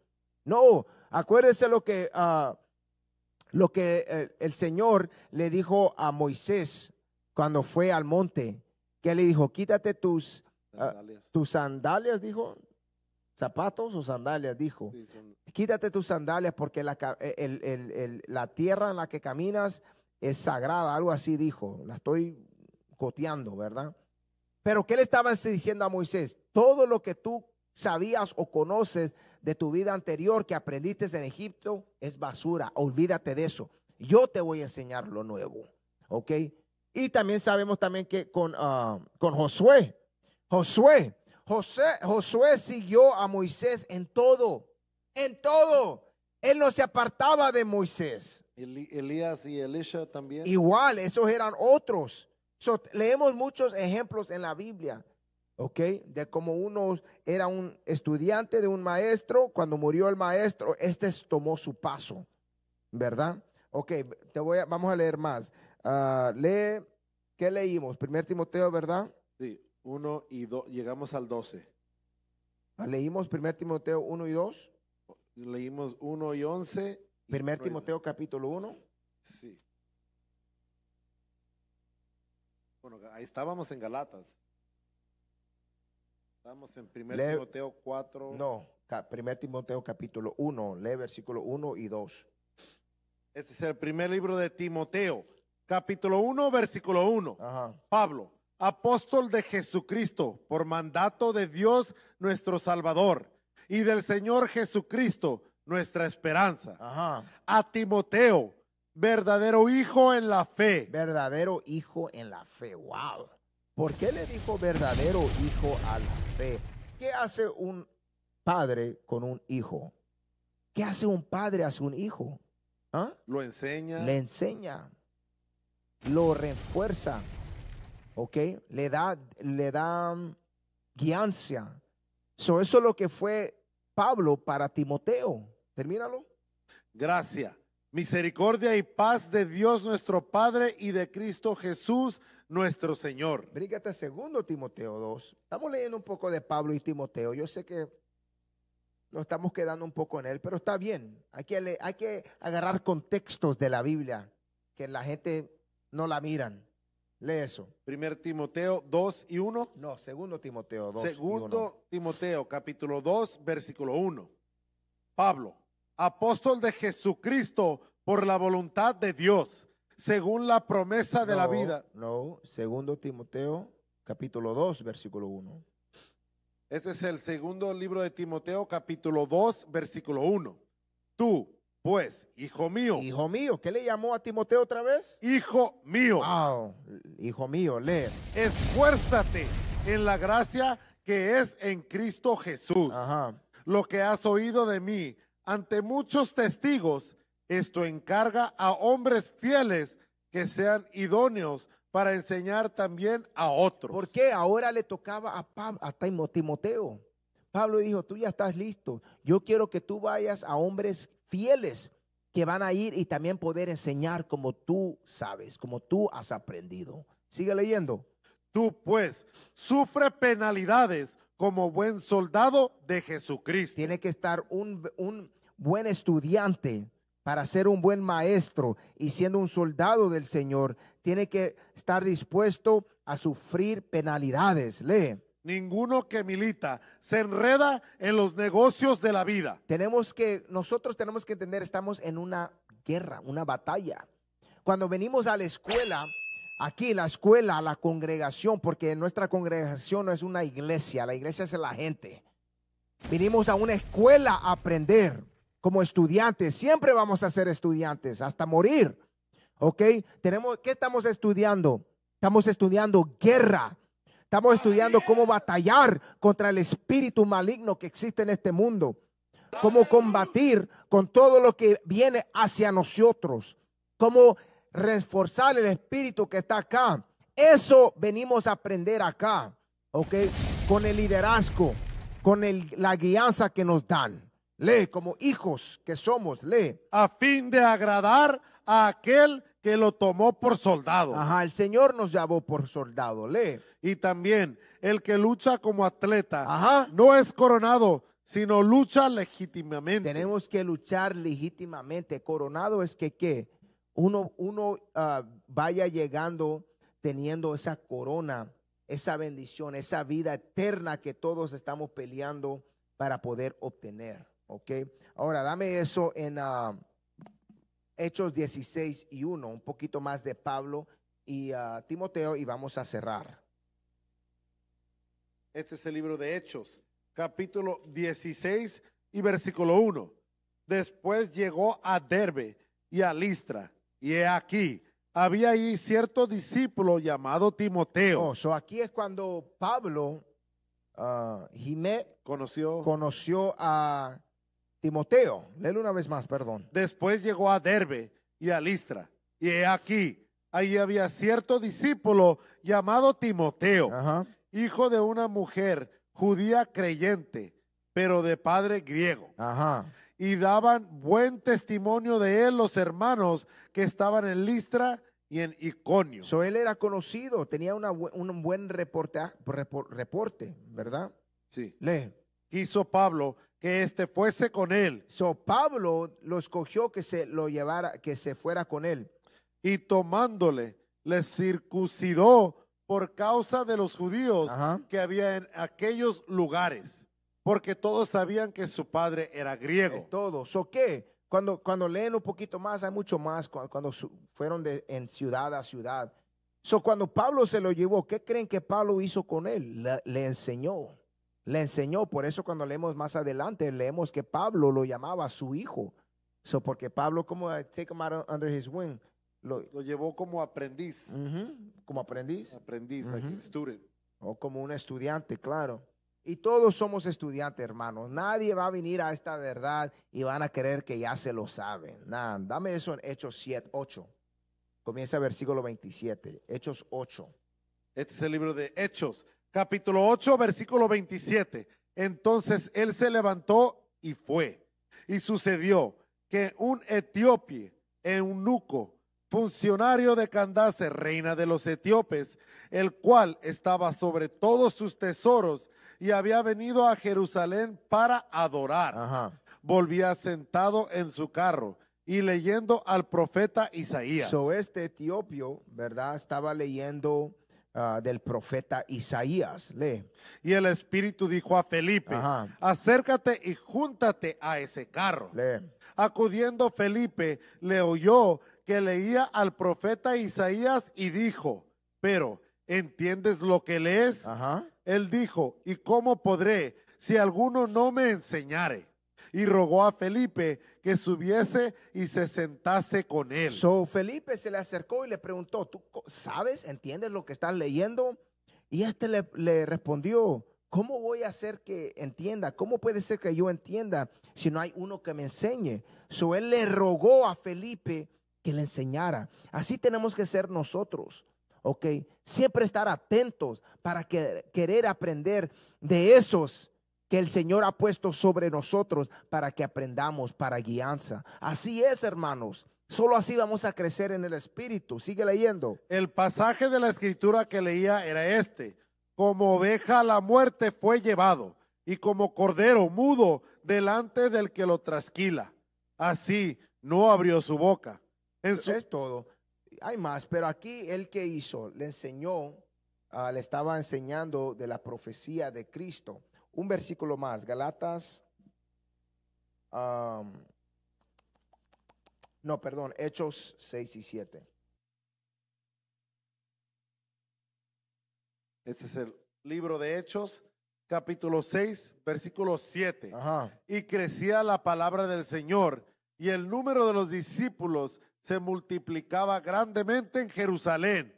No, acuérdese lo que ah, lo que el, Señor le dijo a Moisés cuando fue al monte, que le dijo, quítate tus ah, sandalias, tus sandalias dijo, zapatos o sandalias, dijo, quítate tus sandalias porque la, e-, la tierra en la que caminas es sagrada, algo así dijo, la estoy coteando, ¿verdad? Pero ¿qué le estaba diciendo a Moisés? Todo lo que tú sabías o conoces de tu vida anterior que aprendiste en Egipto es basura. Olvídate de eso. Yo te voy a enseñar lo nuevo. ¿Ok? Y también sabemos también que con, ah, con Josué, Josué, José, Josué siguió a Moisés en todo, en todo. Él no se apartaba de Moisés. Elías y Elisha también. Igual, esos eran otros. leemos muchos ejemplos en la Biblia ¿ok? De como uno era un estudiante de un maestro, cuando murió el maestro, este tomó su paso, ¿verdad? Ok, te voy a, vamos a leer más. Ah, lee, ¿qué leímos? Primer Timoteo, ¿verdad? Sí, 1 y 2, llegamos al 12. Ah, leímos Primer Timoteo 1 y 2. Leímos 1 y 11. Primer Timoteo capítulo 1. Sí. Bueno, ahí estábamos en Galatas. Estamos en 1 Timoteo 4. No, 1 Timoteo capítulo 1, lee versículo 1 y 2. Este es el primer libro de Timoteo, capítulo 1, versículo 1. Pablo, apóstol de Jesucristo, por mandato de Dios nuestro Salvador y del Señor Jesucristo, nuestra esperanza. A Timoteo, verdadero hijo en la fe. Verdadero hijo en la fe, wow. ¿Por qué le dijo verdadero hijo a la fe? ¿Qué hace un padre con un hijo? ¿Qué hace un padre a un hijo? ¿Ah? Lo enseña. Le enseña. Lo refuerza. ¿Ok? Le da, le da mm, guiancia. eso es lo que fue Pablo para Timoteo. Termínalo. Gracias. Misericordia y paz de Dios nuestro Padre y de Cristo Jesús nuestro Señor. Brígate segundo Timoteo 2. Estamos leyendo un poco de Pablo y Timoteo. Yo sé que nos estamos quedando un poco en él, pero está bien. Hay que, hay que agarrar contextos de la Biblia que la gente no la miran. Lee eso. Primer Timoteo 2 y 1. No, segundo Timoteo 2. Segundo Timoteo capítulo 2 versículo 1. Pablo, apóstol de Jesucristo por la voluntad de Dios según la promesa de la vida. No, segundo Timoteo capítulo 2, versículo 1. Este es el segundo libro de Timoteo capítulo 2, versículo 1. Tú, pues, hijo mío. Hijo mío, ¿qué le llamó a Timoteo otra vez? Hijo mío. Wow, hijo mío, lee. Esfuérzate en la gracia que es en Cristo Jesús. Lo que has oído de mí ante muchos testigos esto encarga a hombres fieles que sean idóneos para enseñar también a otros. ¿Por qué? ahora le tocaba a, a Timoteo. Pablo dijo, tú ya estás listo. Yo quiero que tú vayas a hombres fieles que van a ir y también poder enseñar como tú sabes, como tú has aprendido. Sigue leyendo. Tú pues sufre penalidades como buen soldado de Jesucristo. Tiene que estar un, un buen estudiante para ser un buen maestro y siendo un soldado del Señor, tiene que estar dispuesto a sufrir penalidades. Lee. Ninguno que milita se enreda en los negocios de la vida. Tenemos que, nosotros tenemos que entender, estamos en una guerra, una batalla. Cuando venimos a la escuela, aquí la escuela, la congregación, porque nuestra congregación no es una iglesia, la iglesia es la gente. Venimos a una escuela a aprender como estudiantes. Siempre vamos a ser estudiantes hasta morir. ¿Ok? Tenemos, ¿Qué estamos estudiando? Estamos estudiando guerra. Estamos estudiando cómo batallar contra el espíritu maligno que existe en este mundo. Cómo combatir con todo lo que viene hacia nosotros. Cómo reforzar el espíritu que está acá. Eso venimos a aprender acá. ¿Ok? Con el liderazgo, con la guianza que nos dan. Lee como hijos que somos, lee. A fin de agradar a aquel que lo tomó por soldado. Ajá, el Señor nos llamó por soldado, lee. Y también el que lucha como atleta Ajá. no es coronado, sino lucha legítimamente. Tenemos que luchar legítimamente. Coronado es que qué? Uno, uno ah, vaya llegando teniendo esa corona, esa bendición, esa vida eterna que todos estamos peleando para poder obtener. ¿Ok? Ahora, dame eso en ah, Hechos 16 y 1, un poquito más de Pablo y ah, Timoteo y vamos a cerrar. Este es el libro de Hechos, capítulo 16 y versículo 1. Después llegó a Derbe y a Listra, y he aquí, había ahí cierto discípulo llamado Timoteo. Oh, aquí es cuando Pablo ah, Jimé conoció. conoció a Timoteo, léelo una vez más, perdón. Después llegó a Derbe y a Listra. Y aquí, ahí había cierto discípulo llamado Timoteo, hijo de una mujer judía creyente, pero de padre griego. Ajá. Y daban buen testimonio de él los hermanos que estaban en Listra y en Iconio. So él era conocido, tenía un buen reporte, reporte, ¿verdad? Sí. Lee. Quiso Pablo que este fuese con él. So Pablo lo escogió que se lo llevara, que se fuera con él. Y tomándole, le circuncidó por causa de los judíos que había en aquellos lugares, porque todos sabían que su padre era griego. Todos, todo. So qué? Cuando, cuando leen un poquito más, hay mucho más cuando, fueron de, en ciudad a ciudad. So, cuando Pablo se lo llevó, ¿qué creen que Pablo hizo con él? le enseñó le enseñó. Por eso cuando leemos más adelante, leemos que Pablo lo llamaba su hijo. So, porque Pablo, como eh, take him out under his wing, lo, lo llevó como aprendiz. como aprendiz. Aprendiz, O como un estudiante, claro. Y todos somos estudiantes, hermanos. Nadie va a venir a esta verdad y van a creer que ya se lo saben. Nada, dame eso en Hechos 7, 8. Comienza versículo 27, Hechos 8. Este es el libro de Hechos capítulo 8, versículo 27. Entonces él se levantó y fue. Y sucedió que un etíope, eunuco, funcionario de Candace, reina de los etíopes, el cual estaba sobre todos sus tesoros y había venido a Jerusalén para adorar, volvía sentado en su carro y leyendo al profeta Isaías. So este etiopio, ¿verdad? Estaba leyendo Ah, del profeta Isaías. Lee. Y el Espíritu dijo a Felipe, acércate y júntate a ese carro. Acudiendo Felipe, le oyó que leía al profeta Isaías y dijo, pero ¿entiendes lo que lees? Él dijo, ¿y cómo podré si alguno no me enseñare? y rogó a Felipe que subiese y se sentase con él. So Felipe se le acercó y le preguntó, ¿tú sabes, entiendes lo que estás leyendo? Y este le, respondió, ¿cómo voy a hacer que entienda? ¿Cómo puede ser que yo entienda si no hay uno que me enseñe? So él le rogó a Felipe que le enseñara. Así tenemos que ser nosotros. ¿ok? Siempre estar atentos para querer aprender de esos que el Señor ha puesto sobre nosotros para que aprendamos, para guianza. Así es, hermanos. Solo así vamos a crecer en el Espíritu. Sigue leyendo. El pasaje de la escritura que leía era este. Como oveja la muerte fue llevado y como cordero mudo delante del que lo trasquila. Así no abrió su boca. Eso Es todo. Hay más, pero aquí el que hizo le enseñó, ah, le estaba enseñando de la profecía de Cristo un versículo más, Galatas, um, no, perdón, Hechos 6 y 7. Este es el libro de Hechos, capítulo 6, versículo 7. Y crecía la palabra del Señor y el número de los discípulos se multiplicaba grandemente en Jerusalén.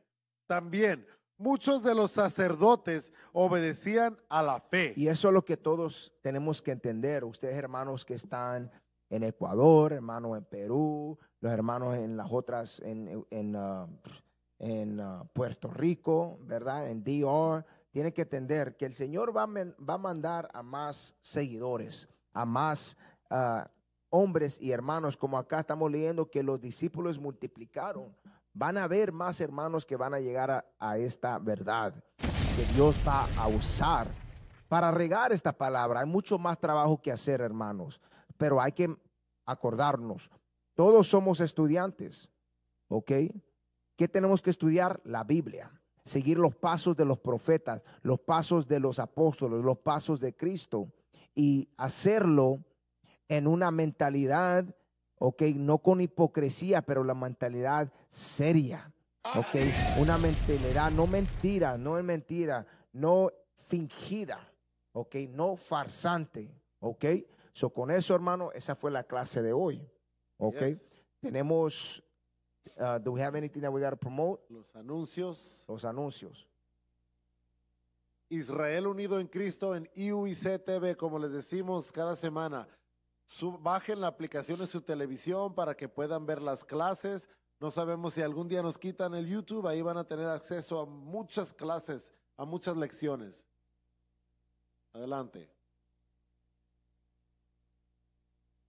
También Muchos de los sacerdotes obedecían a la fe. Y eso es lo que todos tenemos que entender. Ustedes, hermanos que están en Ecuador, hermanos en Perú, los hermanos en las otras, en, uh, uh, Puerto Rico, ¿verdad? En DR, tienen que entender que el Señor va a, va a mandar a más seguidores, a más uh, hombres y hermanos, como acá estamos leyendo que los discípulos multiplicaron Van a haber más hermanos que van a llegar a, esta verdad que Dios va a usar para regar esta palabra. Hay mucho más trabajo que hacer, hermanos, pero hay que acordarnos, todos somos estudiantes, ¿ok? ¿Qué tenemos que estudiar? La Biblia, seguir los pasos de los profetas, los pasos de los apóstoles, los pasos de Cristo y hacerlo en una mentalidad ok, no con hipocresía, pero la mentalidad seria, ok, una mentalidad, no mentira, no es mentira, no fingida, ok, no farsante, ok. So, con eso, hermano, esa fue la clase de hoy, ok. Tenemos, uh, do we have anything that we got to promote? Los anuncios. Los anuncios. Israel unido en Cristo en IUIC TV, como les decimos cada semana bajen la aplicación de su televisión para que puedan ver las clases. No sabemos si algún día nos quitan el YouTube, ahí van a tener acceso a muchas clases, a muchas lecciones. Adelante.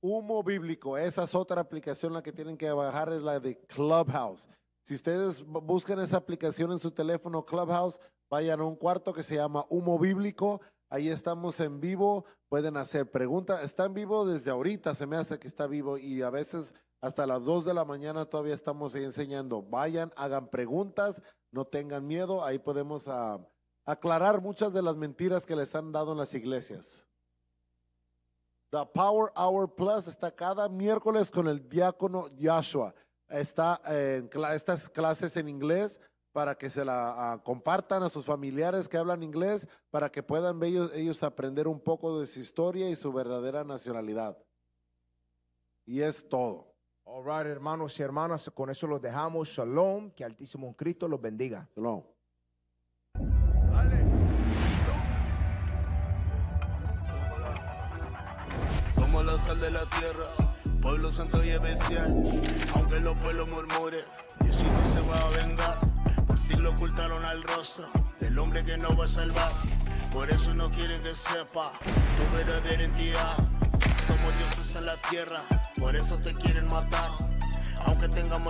Humo Bíblico, esa es otra aplicación la que tienen que bajar, es la de Clubhouse. Si ustedes buscan esa aplicación en su teléfono Clubhouse, vayan a un cuarto que se llama Humo Bíblico, Ahí estamos en vivo, pueden hacer preguntas. Está en vivo desde ahorita, se me hace que está vivo y a veces hasta las 2 de la mañana todavía estamos ahí enseñando. Vayan, hagan preguntas, no tengan miedo, ahí podemos ah, aclarar muchas de las mentiras que les han dado en las iglesias. The Power Hour Plus está cada miércoles con el diácono Joshua. Está en estas clases en inglés, para que se la ah, compartan a sus familiares que hablan inglés, para que puedan ellos, ellos aprender un poco de su historia y su verdadera nacionalidad. Y es todo. Alright hermanos y hermanas, con eso los dejamos. Shalom, que Altísimo Cristo los bendiga. Shalom. Somos la sal de la tierra, pueblo santo y especial. Aunque los pueblos murmuren, no se va a vengar. Lo ocultaron al rostro del hombre que no va a salvar. Por eso no quieren que sepa tu verdadera identidad, Somos dioses en la tierra, por eso te quieren matar. Aunque tengamos